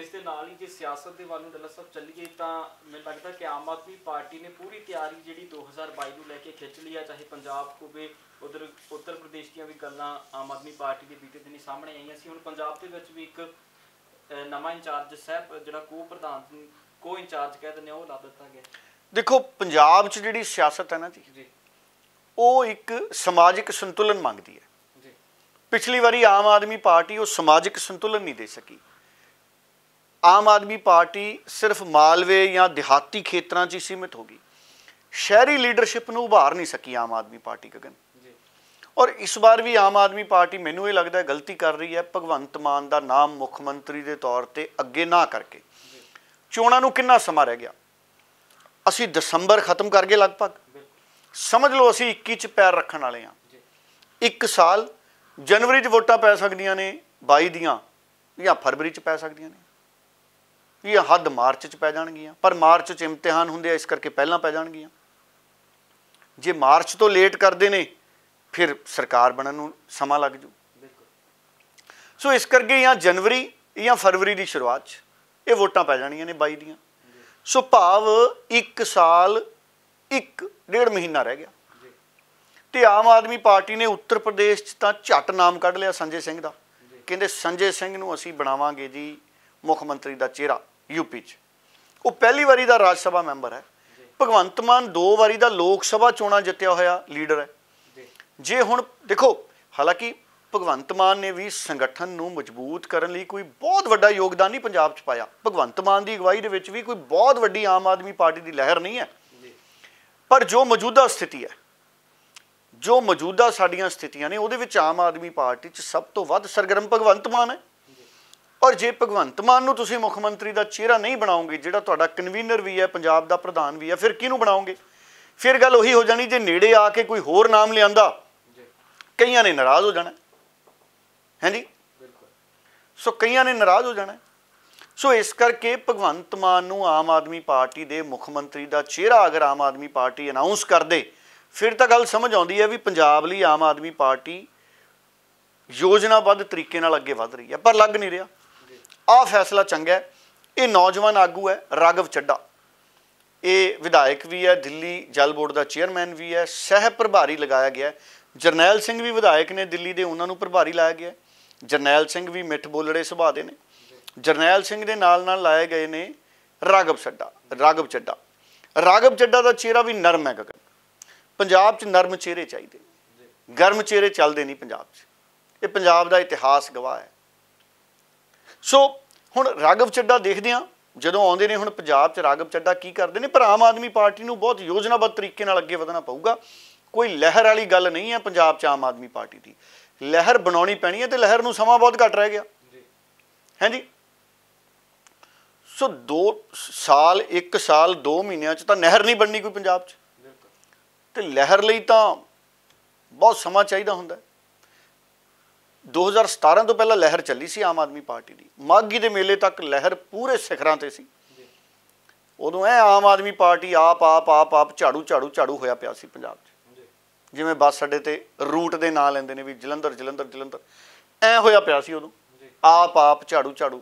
ਇਸ ਦੇ ਨਾਲ ਹੀ ਜੇ ਸਿਆਸਤ ਦੇ ਵੱਲ ਨੂੰ ਡੱਲਾ ਸਾਹਿਬ ਚੱਲੀਏ ਤਾਂ ਮੈਨੂੰ ਲੱਗਦਾ ਕਿ ਆਮ ਆਦਮੀ ਪਾਰਟੀ ਨੇ ਪੂਰੀ ਤਿਆਰੀ ਜਿਹੜੀ 2022 ਨੂੰ ਲੈ ਕੇ ਖਿੱਚ ਲਈ ਆ ਚਾਹੇ ਪੰਜਾਬ ਹੋਵੇ ਉਧਰ ਉੱਤਰ ਪ੍ਰਦੇਸ਼ ਦੀਆਂ ਵੀ ਗੱਲਾਂ ਆਮ ਆਦਮੀ ਪਾਰਟੀ ਦੇ ਬੀਤੇ ਦਿਨੀ ਸਾਹਮਣੇ ਆਈਆਂ ਸੀ ਹੁਣ ਪੰਜਾਬ ਦੇ ਵਿੱਚ ਵੀ ਇੱਕ ਨਵਾਂ ਇੰਚਾਰਜ ਸਾਹਿਬ ਜਿਹੜਾ ਕੋ ਪ੍ਰਧਾਨ ਕੋ ਇੰਚਾਰਜ ਕਹਿ ਦਿੰਦੇ ਆ ਉਹ ਲਾ ਦਿੱਤਾ ਗਿਆ ਦੇਖੋ ਪੰਜਾਬ 'ਚ ਜਿਹੜੀ ਸਿਆਸਤ ਹੈ ਨਾ ਜੀ ਉਹ ਇੱਕ ਸਮਾਜਿਕ ਸੰਤੁਲਨ ਮੰਗਦੀ ਹੈ ਪਿਛਲੀ ਵਾਰੀ ਆਮ ਆਦਮੀ ਪਾਰਟੀ ਉਹ ਸਮਾਜਿਕ ਸੰਤੁਲਨ ਨਹੀਂ ਦੇ ਸਕੀ ਆਮ ਆਦਮੀ ਪਾਰਟੀ ਸਿਰਫ ਮਾਲਵੇ ਜਾਂ ਦਿਹਾਤੀ ਖੇਤਰਾਂ 'ਚ ਹੀ ਸੀਮਿਤ ਹੋ ਗਈ ਸ਼ਹਿਰੀ ਲੀਡਰਸ਼ਿਪ ਨੂੰ ਉਭਾਰ ਨਹੀਂ ਸਕੀ ਆਮ ਆਦਮੀ ਪਾਰਟੀ ਜੀ ਔਰ ਇਸ ਵਾਰ ਵੀ ਆਮ ਆਦਮੀ ਪਾਰਟੀ ਮੈਨੂੰ ਇਹ ਲੱਗਦਾ ਹੈ ਗਲਤੀ ਕਰ ਰਹੀ ਹੈ ਭਗਵੰਤ ਮਾਨ ਦਾ ਨਾਮ ਮੁੱਖ ਮੰਤਰੀ ਦੇ ਤੌਰ ਤੇ ਅੱਗੇ ਨਾ ਕਰਕੇ ਚੋਣਾਂ ਨੂੰ ਕਿੰਨਾ ਸਮਾਂ ਰਹਿ ਗਿਆ ਅਸੀਂ ਦਸੰਬਰ ਖਤਮ ਕਰ ਗਏ ਲਗਭਗ ਸਮਝ ਲਓ ਅਸੀਂ 21 ਚ ਪੈਰ ਰੱਖਣ ਵਾਲੇ ਹਾਂ ਇੱਕ ਸਾਲ ਜਨਵਰੀ 'ਚ ਵੋਟਾਂ ਪੈ ਸਕਦੀਆਂ ਨੇ 22 ਦੀਆਂ ਜਾਂ ਫਰਵਰੀ 'ਚ ਪੈ ਸਕਦੀਆਂ ਨੇ ਇਹ ਹੱਦ ਮਾਰਚ 'ਚ ਪੈ ਜਾਣਗੀਆਂ ਪਰ ਮਾਰਚ 'ਚ ਇਮਤਿਹਾਨ ਹੁੰਦੇ ਆ ਇਸ ਕਰਕੇ ਪਹਿਲਾਂ ਪੈ ਜਾਣਗੀਆਂ ਜੇ ਮਾਰਚ ਤੋਂ ਲੇਟ ਕਰਦੇ ਨੇ ਫਿਰ ਸਰਕਾਰ ਬਣਨ ਨੂੰ ਸਮਾਂ ਲੱਗ ਜੂ ਸੋ ਇਸ ਕਰਕੇ ਜਾਂ ਜਨਵਰੀ ਜਾਂ ਫਰਵਰੀ ਦੀ ਸ਼ੁਰੂਆਤ 'ਚ ਇਹ ਵੋਟਾਂ ਪੈ ਜਾਣੀਆਂ ਨੇ 22 ਦੀਆਂ ਸੋ ਭਾਵ 1 ਸਾਲ 1 ਡੇਢ ਮਹੀਨਾ ਰਹਿ ਗਿਆ ਤੇ ਆਮ ਆਦਮੀ ਪਾਰਟੀ ਨੇ ਉੱਤਰ ਪ੍ਰਦੇਸ਼ 'ਚ ਤਾਂ ਝਟ ਨਾਮ ਕੱਢ ਲਿਆ ਸੰਜੇ ਸਿੰਘ ਦਾ ਕਹਿੰਦੇ ਸੰਜੇ ਸਿੰਘ ਨੂੰ ਅਸੀਂ ਬਣਾਵਾਂਗੇ ਜੀ ਮੁੱਖ ਮੰਤਰੀ ਦਾ ਚਿਹਰਾ ਯੂਪੀ 'ਚ ਉਹ ਪਹਿਲੀ ਵਾਰੀ ਦਾ ਰਾਜ ਸਭਾ ਮੈਂਬਰ ਹੈ ਭਗਵੰਤ ਮਾਨ ਦੋ ਵਾਰੀ ਦਾ ਲੋਕ ਸਭਾ ਚੋਣਾਂ ਜਿੱਤਿਆ ਹੋਇਆ ਲੀਡਰ ਹੈ ਜੇ ਹੁਣ ਦੇਖੋ ਹਾਲਾਂਕਿ ਭਗਵੰਤ ਮਾਨ ਨੇ ਵੀ ਸੰਗਠਨ ਨੂੰ ਮਜ਼ਬੂਤ ਕਰਨ ਲਈ ਕੋਈ ਬਹੁਤ ਵੱਡਾ ਯੋਗਦਾਨ ਨਹੀਂ ਪੰਜਾਬ 'ਚ ਪਾਇਆ ਭਗਵੰਤ ਮਾਨ ਦੀ ਅਗਵਾਈ ਦੇ ਵਿੱਚ ਵੀ ਕੋਈ ਬਹੁਤ ਵੱਡੀ ਆਮ ਆਦਮੀ ਪਾਰਟੀ ਦੀ ਲਹਿਰ ਨਹੀਂ ਹੈ ਪਰ ਜੋ ਮੌਜੂਦਾ ਸਥਿਤੀ ਹੈ ਜੋ ਮੌਜੂਦਾ ਸਾਡੀਆਂ ਸਥਿਤੀਆਂ ਨੇ ਉਹਦੇ ਵਿੱਚ ਆਮ ਆਦਮੀ ਪਾਰਟੀ 'ਚ ਸਭ ਤੋਂ ਵੱਧ ਸਰਗਰਮ ਭਗਵੰਤ ਮਾਨ ਹੈ ਔਰ ਜੇ ਭਗਵੰਤ ਮਾਨ ਨੂੰ ਤੁਸੀਂ ਮੁੱਖ ਮੰਤਰੀ ਦਾ ਚਿਹਰਾ ਨਹੀਂ ਬਣਾਉਂਗੇ ਜਿਹੜਾ ਤੁਹਾਡਾ ਕਨਵੀਨਰ ਵੀ ਹੈ ਪੰਜਾਬ ਦਾ ਪ੍ਰਧਾਨ ਵੀ ਹੈ ਫਿਰ ਕਿਹਨੂੰ ਬਣਾਉਂਗੇ ਫਿਰ ਗੱਲ ਉਹੀ ਹੋ ਜਾਣੀ ਜੇ ਨੇੜੇ ਆ ਕੇ ਕੋਈ ਹੋਰ ਨਾਮ ਲਿਆਂਦਾ ਕਈਆਂ ਨੇ ਨਾਰਾਜ਼ ਹੋ ਜਾਣਾ ਬਿਲਕੁਲ ਸੋ ਕਈਆਂ ਨੇ ਨਾਰਾਜ਼ ਹੋ ਜਾਣਾ ਸੋ ਇਸ ਕਰਕੇ ਭਗਵੰਤ ਮਾਨ ਨੂੰ ਆਮ ਆਦਮੀ ਪਾਰਟੀ ਦੇ ਮੁੱਖ ਮੰਤਰੀ ਦਾ ਚਿਹਰਾ ਅਗਰ ਆਮ ਆਦਮੀ ਪਾਰਟੀ ਅਨਾਉਂਸ ਕਰ ਦੇ ਫਿਰ ਤਾਂ ਗੱਲ ਸਮਝ ਆਉਂਦੀ ਹੈ ਵੀ ਪੰਜਾਬ ਲਈ ਆਮ ਆਦਮੀ ਪਾਰਟੀ ਯੋਜਨਾਬੱਧ ਤਰੀਕੇ ਨਾਲ ਅੱਗੇ ਵਧ ਰਹੀ ਹੈ ਪਰ ਲੱਗ ਨਹੀਂ ਰਿਹਾ ਆ ਫੈਸਲਾ ਚੰਗਾ ਹੈ ਇਹ ਨੌਜਵਾਨ ਆਗੂ ਹੈ ਰਾਗਵ ਚੱਡਾ ਇਹ ਵਿਧਾਇਕ ਵੀ ਹੈ ਦਿੱਲੀ ਜਲ ਬੋਰਡ ਦਾ ਚੇਅਰਮੈਨ ਵੀ ਹੈ ਸਹਿ ਪ੍ਰਭਾਰੀ ਲਗਾਇਆ ਗਿਆ ਜਰਨੈਲ ਸਿੰਘ ਵੀ ਵਿਧਾਇਕ ਨੇ ਦਿੱਲੀ ਦੇ ਉਹਨਾਂ ਨੂੰ ਪ੍ਰਭਾਰੀ ਲਾਇਆ ਗਿਆ ਜਰਨੈਲ ਸਿੰਘ ਵੀ ਮਿੱਠ ਬੋਲੜੇ ਸੁਭਾਅ ਦੇ ਨੇ ਜਰਨੈਲ ਸਿੰਘ ਦੇ ਨਾਲ ਨਾਲ ਲਾਏ ਗਏ ਨੇ ਰਾਗਵ ਚੱਡਾ ਰਾਗਵ ਚੱਡਾ ਰਾਗਵ ਚੱਡਾ ਦਾ ਚਿਹਰਾ ਵੀ ਨਰਮ ਹੈ ਗਗਨ ਪੰਜਾਬ 'ਚ ਨਰਮ ਚਿਹਰੇ ਚਾਹੀਦੇ ਗਰਮ ਚਿਹਰੇ ਚੱਲਦੇ ਨਹੀਂ ਪੰਜਾਬ 'ਚ ਇਹ ਪੰਜਾਬ ਦਾ ਇਤਿਹਾਸ ਗਵਾਹ ਹੈ ਸੋ ਹੁਣ ਰਾਗਵ ਚੱਡਾ ਦੇਖਦੇ ਆ ਜਦੋਂ ਆਉਂਦੇ ਨੇ ਹੁਣ ਪੰਜਾਬ 'ਚ ਰਾਗਵ ਚੱਡਾ ਕੀ ਕਰਦੇ ਨੇ ਪਰ ਆਮ ਆਦਮੀ ਪਾਰਟੀ ਨੂੰ ਬਹੁਤ ਯੋਜਨਾਬੱਧ ਤਰੀਕੇ ਨਾਲ ਅੱਗੇ ਵਧਣਾ ਪਊਗਾ ਕੋਈ ਲਹਿਰ ਵਾਲੀ ਗੱਲ ਨਹੀਂ ਹੈ ਪੰਜਾਬ 'ਚ ਆਮ ਆਦਮੀ ਪਾਰਟੀ ਦੀ ਲਹਿਰ ਬਣਾਉਣੀ ਪੈਣੀ ਹੈ ਤੇ ਲਹਿਰ ਨੂੰ ਸਮਾਂ ਬਹੁਤ ਘੱਟ ਰਹਿ ਗਿਆ ਹੈ ਜੀ ਜੀ ਸੋ 2 ਸਾਲ 1 ਸਾਲ 2 ਮਹੀਨਿਆਂ 'ਚ ਤਾਂ ਨਹਿਰ ਨਹੀਂ ਬਣਨੀ ਕੋਈ ਪੰਜਾਬ 'ਚ ਤੇ ਲਹਿਰ ਲਈ ਤਾਂ ਬਹੁਤ ਸਮਾਂ ਚਾਹੀਦਾ ਹੁੰਦਾ 2017 ਤੋਂ ਪਹਿਲਾਂ ਲਹਿਰ ਚੱਲੀ ਸੀ ਆਮ ਆਦਮੀ ਪਾਰਟੀ ਦੀ ਮਾਗੀ ਦੇ ਮੇਲੇ ਤੱਕ ਲਹਿਰ ਪੂਰੇ ਸਿਖਰਾਂ ਤੇ ਸੀ ਉਦੋਂ ਐ ਆਮ ਆਦਮੀ ਪਾਰਟੀ ਆਪ ਆਪ ਆਪ ਆਪ ਝਾੜੂ ਝਾੜੂ ਝਾੜੂ ਹੋਇਆ ਪਿਆ ਸੀ ਪੰਜਾਬ 'ਚ ਜਿਵੇਂ ਬੱਸ ਅੱਡੇ ਤੇ ਰੂਟ ਦੇ ਨਾਂ ਲੈਂਦੇ ਨੇ ਵੀ ਜਲੰਧਰ ਜਲੰਧਰ ਜਲੰਧਰ ਐ ਹੋਇਆ ਪਿਆ ਸੀ ਉਦੋਂ ਆਪ ਆਪ ਝਾੜੂ ਝਾੜੂ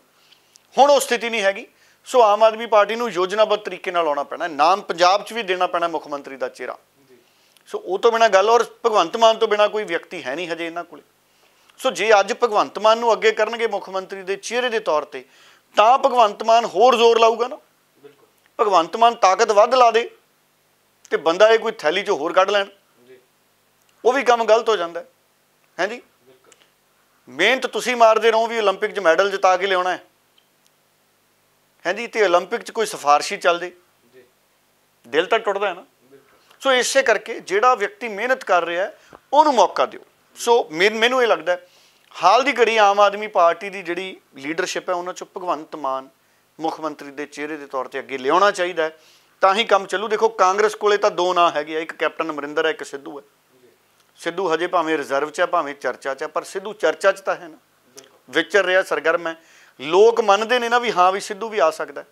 ਹੁਣ ਉਹ ਸਥਿਤੀ ਨਹੀਂ ਹੈਗੀ ਸੋ ਆਮ ਆਦਮੀ ਪਾਰਟੀ ਨੂੰ ਯੋਜਨਾਬੱਧ ਤਰੀਕੇ ਨਾਲ ਆਉਣਾ ਪੈਣਾ ਨਾਮ ਪੰਜਾਬ 'ਚ ਵੀ ਦੇਣਾ ਪੈਣਾ ਮੁੱਖ ਮੰਤਰੀ ਦਾ ਚਿਹਰਾ ਸੋ ਉਹ ਤੋਂ ਬਿਨਾ ਗੱਲ ਔਰ ਭਗਵੰਤ ਮਾਨ ਤੋਂ ਬਿਨਾ ਕੋਈ ਵਿਅਕਤੀ ਹੈ ਨਹੀਂ ਹਜੇ ਇਹਨਾਂ ਕੋਲੇ ਸੋ ਜੇ ਅੱਜ ਭਗਵੰਤ ਮਾਨ ਨੂੰ ਅੱਗੇ ਕਰਨਗੇ ਮੁੱਖ ਮੰਤਰੀ ਦੇ ਚਿਹਰੇ ਦੇ ਤੌਰ ਤੇ ਤਾਂ ਭਗਵੰਤ ਮਾਨ ਹੋਰ ਜ਼ੋਰ ਲਾਊਗਾ ਨਾ ਬਿਲਕੁਲ ਭਗਵੰਤ ਮਾਨ ਤਾਕਤ ਵੱਧ ਲਾ ਦੇ ਤੇ ਬੰਦਾ ਇਹ ਕੋਈ ਥੈਲੀ 'ਚ ਹੋਰ ਕੱਢ ਲੈਣ ਉਹ ਵੀ ਕੰਮ ਗਲਤ ਹੋ ਜਾਂਦਾ ਹੈ ਜੀ ਮਿਹਨਤ ਤੁਸੀਂ ਮਾਰਦੇ ਰਹੋ ਵੀ 올림픽 'ਚ ਮੈਡਲ ਜਿਤਾ ਕੇ ਲਿਆਉਣਾ ਹੈ ਹੈ ਜੀ ਤੇ 올림픽 'ਚ ਕੋਈ ਸਫਾਰਸ਼ੀ ਚੱਲ ਜੀ ਦਿਲ ਤਾਂ ਟੁੱਟਦਾ ਹੈ ਨਾ ਸੋ ਇਸੇ ਕਰਕੇ ਜਿਹੜਾ ਵਿਅਕਤੀ ਮਿਹਨਤ ਕਰ ਰਿਹਾ ਉਹਨੂੰ ਮੌਕਾ ਦਿਓ ਸੋ ਮੈਨੂੰ ਇਹ ਲੱਗਦਾ ਹਾਲ ਦੀ ਘੜੀ ਆਮ ਆਦਮੀ ਪਾਰਟੀ ਦੀ ਜਿਹੜੀ ਲੀਡਰਸ਼ਿਪ ਹੈ ਉਹਨਾਂ ਚੋਂ ਭਗਵੰਤ ਮਾਨ ਮੁੱਖ ਮੰਤਰੀ ਦੇ ਚਿਹਰੇ ਦੇ ਤੌਰ ਤੇ ਅੱਗੇ ਲਿਆਉਣਾ ਚਾਹੀਦਾ ਤਾਂ ਹੀ ਕੰਮ ਚੱਲੂ ਦੇਖੋ ਕਾਂਗਰਸ ਕੋਲੇ ਤਾਂ ਦੋ ਨਾਂ ਹੈਗੇ ਆ ਇੱਕ ਕੈਪਟਨ ਅਮਰਿੰਦਰ ਹੈ ਇੱਕ ਸਿੱਧੂ ਹੈ ਸਿੱਧੂ ਹਜੇ ਭਾਵੇਂ ਰਿਜ਼ਰਵ 'ਚ ਹੈ ਭਾਵੇਂ ਚਰਚਾ 'ਚ ਹੈ ਪਰ ਸਿੱਧੂ ਚਰਚਾ 'ਚ ਤਾਂ ਹੈ ਨਾ ਵਿਚਰ ਰਿਹਾ ਸਰਗਰਮ ਹੈ ਲੋਕ ਮੰਨਦੇ ਨੇ ਨਾ ਵੀ ਹਾਂ ਵੀ ਸਿੱਧੂ ਵੀ ਆ ਸਕਦਾ ਹੈ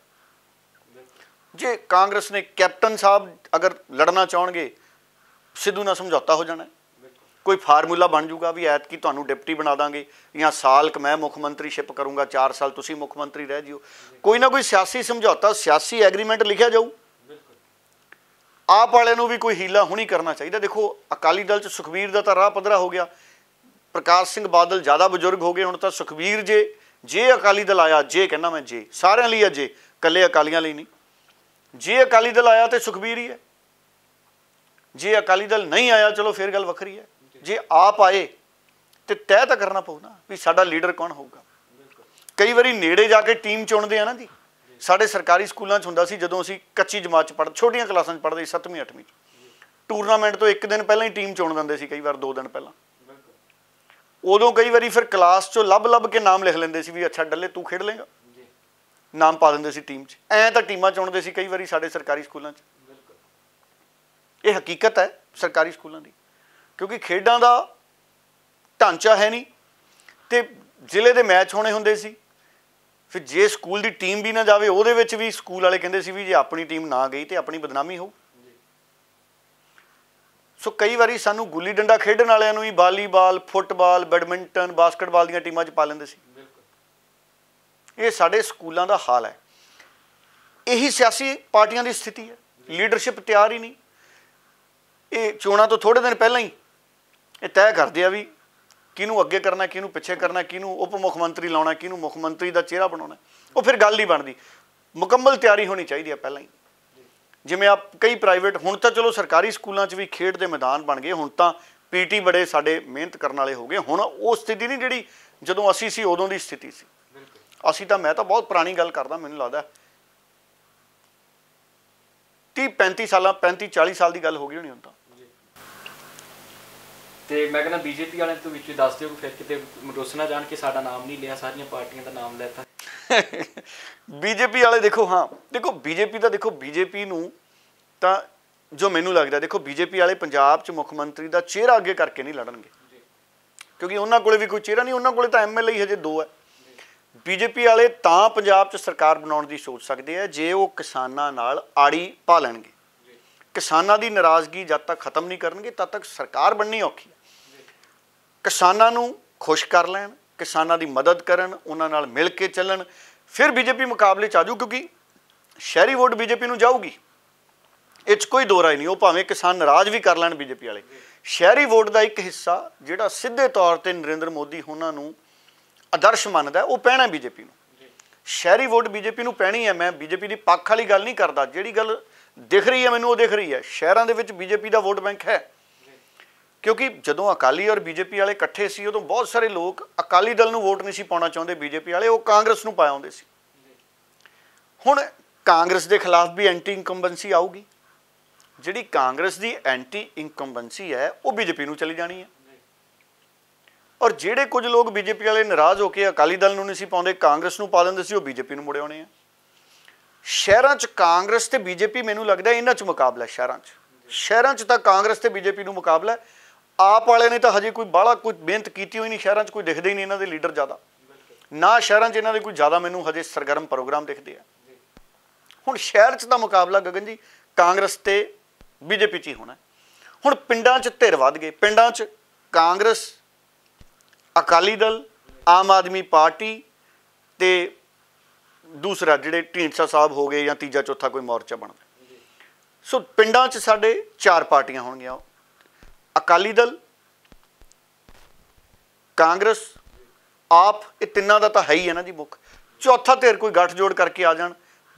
ਜੇ ਕਾਂਗਰਸ ਨੇ ਕੈਪਟਨ ਸਾਹਿਬ ਅਗਰ ਲੜਨਾ ਚਾਹਣਗੇ ਸਿੱਧੂ ਨਾਲ ਸਮਝੌਤਾ ਹੋ ਜਾਣਾ ਕੋਈ ਫਾਰਮੂਲਾ ਬਣ ਜਾਊਗਾ ਵੀ ਐਤ ਕੀ ਤੁਹਾਨੂੰ ਡਿਪਟੀ ਬਣਾ ਦਾਂਗੇ ਜਾਂ ਸਾਲ ਕ ਮੈਂ ਮੁੱਖ ਮੰਤਰੀ ਸ਼ਿਪ ਕਰੂੰਗਾ 4 ਸਾਲ ਤੁਸੀਂ ਮੁੱਖ ਮੰਤਰੀ ਰਹਿ ਜਿਓ ਕੋਈ ਨਾ ਕੋਈ ਸਿਆਸੀ ਸਮਝੌਤਾ ਸਿਆਸੀ ਐਗਰੀਮੈਂਟ ਲਿਖਿਆ ਜਾਊ ਆਪ ਵਾਲਿਆਂ ਨੂੰ ਵੀ ਕੋਈ ਹੀਲਾ ਹੁਣੀ ਕਰਨਾ ਚਾਹੀਦਾ ਦੇਖੋ ਅਕਾਲੀ ਦਲ ਚ ਸੁਖਵੀਰ ਦਾ ਤਾਂ ਰਾਹ ਪਧਰਾ ਹੋ ਗਿਆ ਪ੍ਰਕਾਸ਼ ਸਿੰਘ ਬਾਦਲ ਜ਼ਿਆਦਾ ਬਜ਼ੁਰਗ ਹੋ ਗਏ ਹੁਣ ਤਾਂ ਸੁਖਵੀਰ ਜੇ ਜੇ ਅਕਾਲੀ ਦਲ ਆਇਆ ਜੇ ਕਹਿੰਦਾ ਮੈਂ ਜੇ ਸਾਰਿਆਂ ਲਈ ਅਜੇ ਕੱਲੇ ਅਕਾਲੀਆਂ ਲਈ ਨਹੀਂ ਜੇ ਅਕਾਲੀ ਦਲ ਆਇਆ ਤੇ ਸੁਖਬੀਰ ਹੀ ਹੈ ਜੇ ਅਕਾਲੀ ਦਲ ਨਹੀਂ ਆਇਆ ਚਲੋ ਫੇਰ ਗੱਲ ਵੱਖਰੀ ਹੈ ਜੇ ਆਪ ਆਏ ਤੇ ਤੈਅ ਤਾਂ ਕਰਨਾ ਪਊ ਨਾ ਵੀ ਸਾਡਾ ਲੀਡਰ ਕੌਣ ਹੋਊਗਾ ਕਈ ਵਾਰੀ ਨੇੜੇ ਜਾ ਕੇ ਟੀਮ ਚੁਣਦੇ ਆ ਨਾ ਜੀ ਸਾਡੇ ਸਰਕਾਰੀ ਸਕੂਲਾਂ 'ਚ ਹੁੰਦਾ ਸੀ ਜਦੋਂ ਅਸੀਂ ਕੱਚੀ ਜਮਾਤ 'ਚ ਪੜ ਛੋਟੀਆਂ ਕਲਾਸਾਂ 'ਚ ਪੜ੍ਹਦੇ ਸੀ 7ਵੀਂ 8ਵੀਂ 'ਚ ਟੂਰਨਾਮੈਂਟ ਤੋਂ ਇੱਕ ਦਿਨ ਪਹਿਲਾਂ ਹੀ ਟੀਮ ਚੁਣ ਦਿੰਦੇ ਸੀ ਕਈ ਵਾਰ 2 ਦਿਨ ਪਹਿਲਾਂ ਉਦੋਂ ਕਈ ਵਾਰੀ ਫਿਰ ਕਲਾਸ 'ਚੋਂ ਲੱਭ-ਲੱਭ ਕੇ ਨਾਮ ਲਿਖ ਲੈਂਦੇ ਸੀ ਵੀ ਅੱਛਾ ਡੱਲੇ ਤੂੰ ਖੇਡ ਲੇਗਾ ਨਾਮ ਪਾ ਦਿੰਦੇ ਸੀ ਟੀਮ 'ਚ ਐ ਤਾਂ ਟੀਮਾਂ ਚੁਣਦੇ ਸੀ ਕਈ ਵਾਰੀ ਸਾਡੇ ਸਰਕਾਰੀ ਸਕੂਲਾਂ 'ਚ ਬਿਲਕੁਲ ਇਹ ਹਕੀਕਤ ਹੈ ਸਰਕਾਰੀ ਸਕੂਲਾਂ ਦੀ ਕਿਉਂਕਿ ਖੇਡਾਂ ਦਾ ਢਾਂਚਾ ਹੈ ਨਹੀਂ ਤੇ ਜ਼ਿਲ੍ਹੇ ਦੇ ਮੈਚ ਹੋਣੇ ਹੁੰਦੇ ਸੀ ਫਿਰ ਜੇ ਸਕੂਲ ਦੀ ਟੀਮ ਵੀ ਨਾ ਜਾਵੇ ਉਹਦੇ ਵਿੱਚ ਵੀ ਸਕੂਲ ਵਾਲੇ ਕਹਿੰਦੇ ਸੀ ਵੀ ਜੇ ਆਪਣੀ ਟੀਮ ਨਾ ਗਈ ਤੇ ਆਪਣੀ ਬਦਨਾਮੀ ਹੋ ਸੋ ਕਈ ਵਾਰੀ ਸਾਨੂੰ ਗੁੱਲੀ ਡੰਡਾ ਖੇਡਣ ਵਾਲਿਆਂ ਨੂੰ ਵੀ ਵਾਲੀਬਾਲ ਫੁੱਟਬਾਲ ਬੈਡਮਿੰਟਨ ਬਾਸਕਟਬਾਲ ਦੀਆਂ ਟੀਮਾਂ 'ਚ ਪਾ ਲੈਂਦੇ ਸੀ ਇਹ ਸਾਡੇ ਸਕੂਲਾਂ ਦਾ ਹਾਲ ਹੈ ਇਹੀ ਸਿਆਸੀ ਪਾਰਟੀਆਂ ਦੀ ਸਥਿਤੀ ਹੈ ਲੀਡਰਸ਼ਿਪ ਤਿਆਰ ਹੀ ਨਹੀਂ ਇਹ ਚੋਣਾਂ ਤੋਂ ਥੋੜੇ ਦਿਨ ਪਹਿਲਾਂ ਹੀ ਇਹ ਤੈਅ ਕਰਦੇ ਆ ਵੀ ਕਿਹਨੂੰ ਅੱਗੇ ਕਰਨਾ ਕਿਹਨੂੰ ਪਿੱਛੇ ਕਰਨਾ ਕਿਹਨੂੰ ਉਪ ਮੁੱਖ ਮੰਤਰੀ ਲਾਉਣਾ ਕਿਹਨੂੰ ਮੁੱਖ ਮੰਤਰੀ ਦਾ ਚਿਹਰਾ ਬਣਾਉਣਾ ਉਹ ਫਿਰ ਗੱਲ ਹੀ ਬਣਦੀ ਮੁਕੰਮਲ ਤਿਆਰੀ ਹੋਣੀ ਚਾਹੀਦੀ ਹੈ ਪਹਿਲਾਂ ਹੀ ਜਿਵੇਂ ਆ ਕਈ ਪ੍ਰਾਈਵੇਟ ਹੁਣ ਤਾਂ ਚਲੋ ਸਰਕਾਰੀ ਸਕੂਲਾਂ 'ਚ ਵੀ ਖੇਡ ਦੇ ਮੈਦਾਨ ਬਣ ਗਏ ਹੁਣ ਤਾਂ ਪੀਟੀ ਬੜੇ ਸਾਡੇ ਮਿਹਨਤ ਕਰਨ ਵਾਲੇ ਹੋ ਗਏ ਹੁਣ ਉਹ ਸਥਿਤੀ ਨਹੀਂ ਜਿਹੜੀ ਜਦੋਂ ਅਸੀਂ ਸੀ ਉਦੋਂ ਦੀ ਸਥਿਤੀ ਸੀ ਅਸੀਂ ਤਾਂ ਮੈਂ ਤਾਂ ਬਹੁਤ ਪੁਰਾਣੀ ਗੱਲ ਕਰਦਾ ਮੈਨੂੰ ਲੱਗਦਾ 30 35 ਸਾਲਾਂ 35 40 ਸਾਲ ਦੀ ਗੱਲ ਹੋ ਗਈ ਹੋਣੀ ਹੁਣ ਤਾਂ ਤੇ ਮੈਂ ਕਹਿੰਦਾ ਬੀਜੇਪੀ ਵਾਲਿਆਂ ਤੋਂ ਵਿੱਚ ਦੱਸ ਦਿਓ ਫਿਰ ਕਿਤੇ ਰੋਸਣਾ ਜਾਣ ਕੇ ਸਾਡਾ ਨਾਮ ਨਹੀਂ ਲਿਆ ਸਾਰੀਆਂ ਪਾਰਟੀਆਂ ਦਾ ਨਾਮ ਲੈਤਾ ਬੀਜੇਪੀ ਵਾਲੇ ਦੇਖੋ ਹਾਂ ਦੇਖੋ ਬੀਜੇਪੀ ਦਾ ਦੇਖੋ ਬੀਜੇਪੀ ਨੂੰ ਤਾਂ ਜੋ ਮੈਨੂੰ ਲੱਗਦਾ ਦੇਖੋ ਬੀਜੇਪੀ ਵਾਲੇ ਪੰਜਾਬ 'ਚ ਮੁੱਖ ਮੰਤਰੀ ਦਾ ਚਿਹਰਾ ਅੱਗੇ ਕਰਕੇ ਨਹੀਂ ਲੜਨਗੇ ਕਿਉਂਕਿ ਉਹਨਾਂ ਕੋਲੇ ਵੀ ਕੋਈ ਚਿਹਰਾ ਨਹੀਂ ਉਹਨਾਂ ਕੋਲੇ ਤਾਂ ਐਮਐਲਏ ਹੀ ਹਜੇ ਦੋ ਹੈ ਬੀਜੇਪੀ ਵਾਲੇ ਤਾਂ ਪੰਜਾਬ 'ਚ ਸਰਕਾਰ ਬਣਾਉਣ ਦੀ ਸੋਚ ਸਕਦੇ ਆ ਜੇ ਉਹ ਕਿਸਾਨਾਂ ਨਾਲ ਆੜੀ ਪਾ ਲੈਣਗੇ ਕਿਸਾਨਾਂ ਦੀ ਨਾਰਾਜ਼ਗੀ ਜਦ ਤੱਕ ਖਤਮ ਨਹੀਂ ਕਰਨਗੇ ਤਦ ਤੱਕ ਸਰਕਾਰ ਬਣਨੀ ਔਖੀ ਹੈ ਕਿਸਾਨਾਂ ਨੂੰ ਖੁਸ਼ ਕਰ ਲੈਣ ਕਿਸਾਨਾਂ ਦੀ ਮਦਦ ਕਰਨ ਉਹਨਾਂ ਨਾਲ ਮਿਲ ਕੇ ਚੱਲਣ ਫਿਰ ਬੀਜੇਪੀ ਮੁਕਾਬਲੇ 'ਚ ਆਜੂ ਕਿਉਂਕਿ ਸ਼ਹਿਰੀ ਵੋਟ ਬੀਜੇਪੀ ਨੂੰ ਜਾਊਗੀ ਇਹ 'ਚ ਕੋਈ ਦੋਰਾ ਨਹੀਂ ਉਹ ਭਾਵੇਂ ਕਿਸਾਨ ਨਾਰਾਜ਼ ਵੀ ਕਰ ਲੈਣ ਬੀਜੇਪੀ ਵਾਲੇ ਸ਼ਹਿਰੀ ਵੋਟ ਦਾ ਇੱਕ ਹਿੱਸਾ ਜਿਹੜਾ ਸਿੱਧੇ ਤੌਰ ਤੇ ਨਰਿੰਦਰ ਮੋਦੀ ਉਹਨਾਂ ਨੂੰ ਆਦਰਸ਼ ਮੰਨਦਾ ਉਹ ਪਹਿਣਾ ਬੀਜੇਪੀ ਨੂੰ ਸ਼ਹਿਰੀ ਵੋਟ ਬੀਜੇਪੀ ਨੂੰ ਪਹਿਣੀ ਹੈ ਮੈਂ ਬੀਜੇਪੀ ਦੀ ਪੱਖ ਵਾਲੀ ਗੱਲ ਨਹੀਂ ਕਰਦਾ ਜਿਹੜੀ ਗੱਲ ਦਿਖ ਰਹੀ ਹੈ ਮੈਨੂੰ ਉਹ ਦਿਖ ਰਹੀ ਹੈ ਸ਼ਹਿਰਾਂ ਦੇ ਵਿੱਚ ਬੀਜੇਪੀ ਦਾ ਵੋਟ ਬੈਂਕ ਹੈ ਕਿਉਂਕਿ ਜਦੋਂ ਅਕਾਲੀ ਔਰ ਬੀਜੇਪੀ ਵਾਲੇ ਇਕੱਠੇ ਸੀ ਉਦੋਂ ਬਹੁਤ ਸਾਰੇ ਲੋਕ ਅਕਾਲੀ ਦਲ ਨੂੰ ਵੋਟ ਨਹੀਂ ਸੀ ਪਾਉਣਾ ਚਾਹੁੰਦੇ ਬੀਜੇਪੀ ਵਾਲੇ ਉਹ ਕਾਂਗਰਸ ਨੂੰ ਪਾਇਆ ਹੁੰਦੇ ਸੀ ਹੁਣ ਕਾਂਗਰਸ ਦੇ ਖਿਲਾਫ ਵੀ ਐਂਟੀ ਇਨਕੰਬੈਂਸੀ ਆਊਗੀ ਜਿਹੜੀ ਕਾਂਗਰਸ ਦੀ ਐਂਟੀ ਇਨਕੰਬੈਂਸੀ ਹੈ ਉਹ ਬੀਜੇਪੀ ਨੂੰ ਚਲੀ ਜਾਣੀ ਹੈ ਔਰ ਜਿਹੜੇ ਕੁਝ ਲੋਕ ਬੀਜੇਪੀ ਵਾਲੇ ਨਾਰਾਜ਼ ਹੋ ਕੇ ਅਕਾਲੀ ਦਲ ਨੂੰ ਨਹੀਂ ਸੀ ਪਾਉਂਦੇ ਕਾਂਗਰਸ ਨੂੰ ਪਾ ਦਿੰਦੇ ਸੀ ਉਹ ਬੀਜੇਪੀ ਨੂੰ ਮੁੜੇ ਆਉਣੇ ਆ ਸ਼ਹਿਰਾਂ 'ਚ ਕਾਂਗਰਸ ਤੇ ਬੀਜੇਪੀ ਮੈਨੂੰ ਲੱਗਦਾ ਇਹਨਾਂ 'ਚ ਮੁਕਾਬਲਾ ਸ਼ਹਿਰਾਂ 'ਚ ਸ਼ਹਿਰਾਂ 'ਚ ਤਾਂ ਕਾਂਗਰਸ ਤੇ ਬੀਜੇਪੀ ਨੂੰ ਮੁਕਾਬਲਾ ਆਪ ਵਾਲੇ ਨੇ ਤਾਂ ਹਜੇ ਕੋਈ ਬਾਹਲਾ ਕੋਈ ਬੇਨਤ ਕੀਤੀ ਹੋਈ ਨਹੀਂ ਸ਼ਹਿਰਾਂ 'ਚ ਕੋਈ ਦਿਖਦੇ ਹੀ ਨਹੀਂ ਇਹਨਾਂ ਦੇ ਲੀਡਰ ਜ਼ਿਆਦਾ ਨਾ ਸ਼ਹਿਰਾਂ 'ਚ ਇਹਨਾਂ ਦੇ ਕੋਈ ਜ਼ਿਆਦਾ ਮੈਨੂੰ ਹਜੇ ਸਰਗਰਮ ਪ੍ਰੋਗਰਾਮ ਦਿਖਦੇ ਆ ਹੁਣ ਸ਼ਹਿਰ 'ਚ ਤਾਂ ਮੁਕਾਬਲਾ ਗਗਨ ਜੀ ਕਾਂਗਰਸ ਤੇ ਬੀਜੇਪੀ 'ਚ ਹੀ ਹੋਣਾ ਹੁਣ ਪਿੰਡਾਂ 'ਚ ਧਿਰ ਵੱਧ ਗਏ ਪਿੰਡਾਂ 'ਚ ਕਾਂਗਰਸ ਅਕਾਲੀ ਦਲ ਆਮ ਆਦਮੀ ਪਾਰਟੀ ਤੇ ਦੂਸਰਾ ਜਿਹੜੇ ਢੀਂਡਸਾ ਸਾਹਿਬ ਹੋ ਗਏ ਜਾਂ ਤੀਜਾ ਚੌਥਾ ਕੋਈ ਮੋਰਚਾ ਬਣਦਾ ਸੋ ਪਿੰਡਾਂ 'ਚ ਸਾਡੇ ਚਾਰ ਪਾਰਟੀਆਂ ਹੋਣਗੀਆਂ ਅਕਾਲੀ ਦਲ ਕਾਂਗਰਸ ਆਪ ਇਹ ਤਿੰਨਾਂ ਦਾ ਤਾਂ ਹੈ ਹੀ ਹੈ ਨਾ ਜੀ ਮੁੱਖ ਚੌਥਾ ਧਿਰ ਕੋਈ ਗੱਠ ਜੋੜ ਕਰਕੇ ਆ ਜਾਣ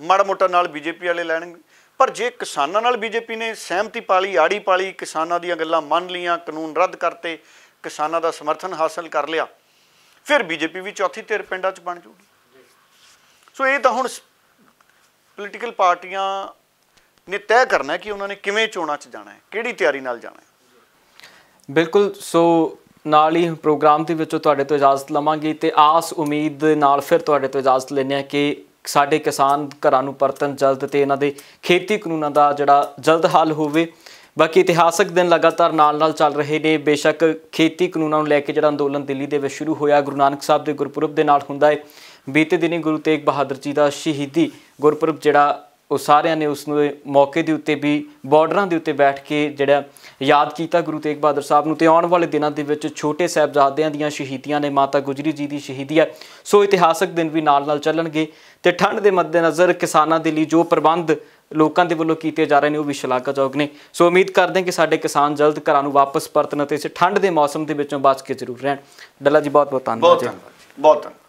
ਮੜ ਮੋਟਾ ਨਾਲ ਬੀਜੇਪੀ ਵਾਲੇ ਲੈਣਗੇ ਪਰ ਜੇ ਕਿਸਾਨਾਂ ਨਾਲ ਬੀਜੇਪੀ ਨੇ ਸਹਿਮਤੀ ਪਾਲੀ ਆੜੀ ਪਾਲੀ ਕਿਸਾਨਾਂ ਦੀਆਂ ਗੱਲਾਂ ਮੰਨ ਲੀਆਂ ਕਾਨੂੰਨ ਰੱਦ ਕਰਤੇ ਕਿਸਾਨਾਂ ਦਾ ਸਮਰਥਨ ਹਾਸਲ ਕਰ ਲਿਆ ਫਿਰ ਬੀਜੇਪੀ ਵੀ ਚੌਥੀ ਧਿਰ ਪਿੰਡਾਂ 'ਚ ਬਣ ਜੂਗੀ ਸੋ ਇਹ ਤਾਂ ਹੁਣ ਪੋਲੀਟੀਕਲ ਪਾਰਟੀਆਂ ਨੇ ਤੈਅ ਕਰਨਾ ਕਿ ਉਹਨਾਂ ਨੇ ਕਿਵੇਂ ਚੋਣਾਂ 'ਚ ਜਾਣਾ ਹੈ ਕਿਹੜੀ ਤਿਆਰੀ ਨਾਲ ਜਾਣਾ ਹੈ ਬਿਲਕੁਲ ਸੋ ਨਾਲ ਹੀ ਪ੍ਰੋਗਰਾਮ ਦੇ ਵਿੱਚੋਂ ਤੁਹਾਡੇ ਤੋਂ ਇਜਾਜ਼ਤ ਲਵਾਂਗੇ ਤੇ ਆਸ ਉਮੀਦ ਨਾਲ ਫਿਰ ਤੁਹਾਡੇ ਤੋਂ ਇਜਾਜ਼ਤ ਲੈਣੇ ਆ ਕਿ ਸਾਡੇ ਕਿਸਾਨ ਘਰਾਂ ਨੂੰ ਪਰਤਨ ਜਲਦ ਤੇ ਇਹਨਾਂ ਦੇ ਖੇਤੀ ਕਾਨੂੰਨਾਂ ਦਾ ਜਿਹੜਾ ਜਲਦ ਹੱਲ ਹੋਵੇ ਬਾਕੀ ਇਤਿਹਾਸਕ ਦਿਨ ਲਗਾਤਾਰ ਨਾਲ-ਨਾਲ ਚੱਲ ਰਹੇ ਨੇ ਬੇਸ਼ੱਕ ਖੇਤੀ ਕਾਨੂੰਨਾਂ ਨੂੰ ਲੈ ਕੇ ਜਿਹੜਾ ਅੰਦੋਲਨ ਦਿੱਲੀ ਦੇ ਵਿੱਚ ਸ਼ੁਰੂ ਹੋਇਆ ਗੁਰੂ ਨਾਨਕ ਸਾਹਿਬ ਦੇ ਗੁਰਪੁਰਬ ਦੇ ਨਾਲ ਹੁੰਦਾ ਹੈ ਬੀਤੇ ਦਿਨੀ ਗੁਰੂ ਤੇਗ ਬਹਾਦਰ ਜੀ ਦਾ ਸ਼ਹੀਦੀ ਗੁਰਪੁਰਬ ਜਿਹੜਾ ਉਹ ਸਾਰਿਆਂ ਨੇ ਉਸ ਨੂੰ ਮੌਕੇ ਦੇ ਉੱਤੇ ਵੀ ਬਾਰਡਰਾਂ ਦੇ ਉੱਤੇ ਬੈਠ ਕੇ ਜਿਹੜਾ ਯਾਦ ਕੀਤਾ ਗੁਰੂ ਤੇਗ ਬਹਾਦਰ ਸਾਹਿਬ ਨੂੰ ਤੇ ਆਉਣ ਵਾਲੇ ਦਿਨਾਂ ਦੇ ਵਿੱਚ ਛੋਟੇ ਸਹਿਬਜ਼ਾਦਿਆਂ ਦੀਆਂ ਸ਼ਹੀਦੀਆਂ ਨੇ ਮਾਤਾ ਗੁਜਰੀ ਜੀ ਦੀ ਸ਼ਹੀਦੀ ਹੈ ਸੋ ਇਤਿਹਾਸਕ ਦਿਨ ਵੀ ਨਾਲ-ਨਾਲ ਚੱਲਣਗੇ ਤੇ ਠੰਡ ਦੇ ਮੱਦੇਨਜ਼ਰ ਕਿਸਾਨਾਂ ਦੇ ਲਈ ਜੋ ਪ੍ਰਬੰਧ ਲੋਕਾਂ ਦੇ ਵੱਲੋਂ ਕੀਤੇ ਜਾ ਰਹੇ ਨੇ ਉਹ ਵੀ ਸ਼ਲਾਘਾਯੋਗ ਨੇ ਸੋ ਉਮੀਦ ਕਰਦੇ ਹਾਂ ਕਿ ਸਾਡੇ ਕਿਸਾਨ ਜਲਦ ਘਰਾਂ ਨੂੰ ਵਾਪਸ ਪਰਤਣ ਅਤੇ ਇਸ ਠੰਡ ਦੇ ਮੌਸਮ ਦੇ ਵਿੱਚੋਂ ਬਚ ਕੇ ਜ਼ਰੂਰ ਰਹਿਣ ਡੱਲਾ ਜੀ ਬਹੁਤ ਬਹੁਤ ਧੰਨਵਾਦ ਜੀ ਬਹੁਤ ਧੰਨਵਾਦ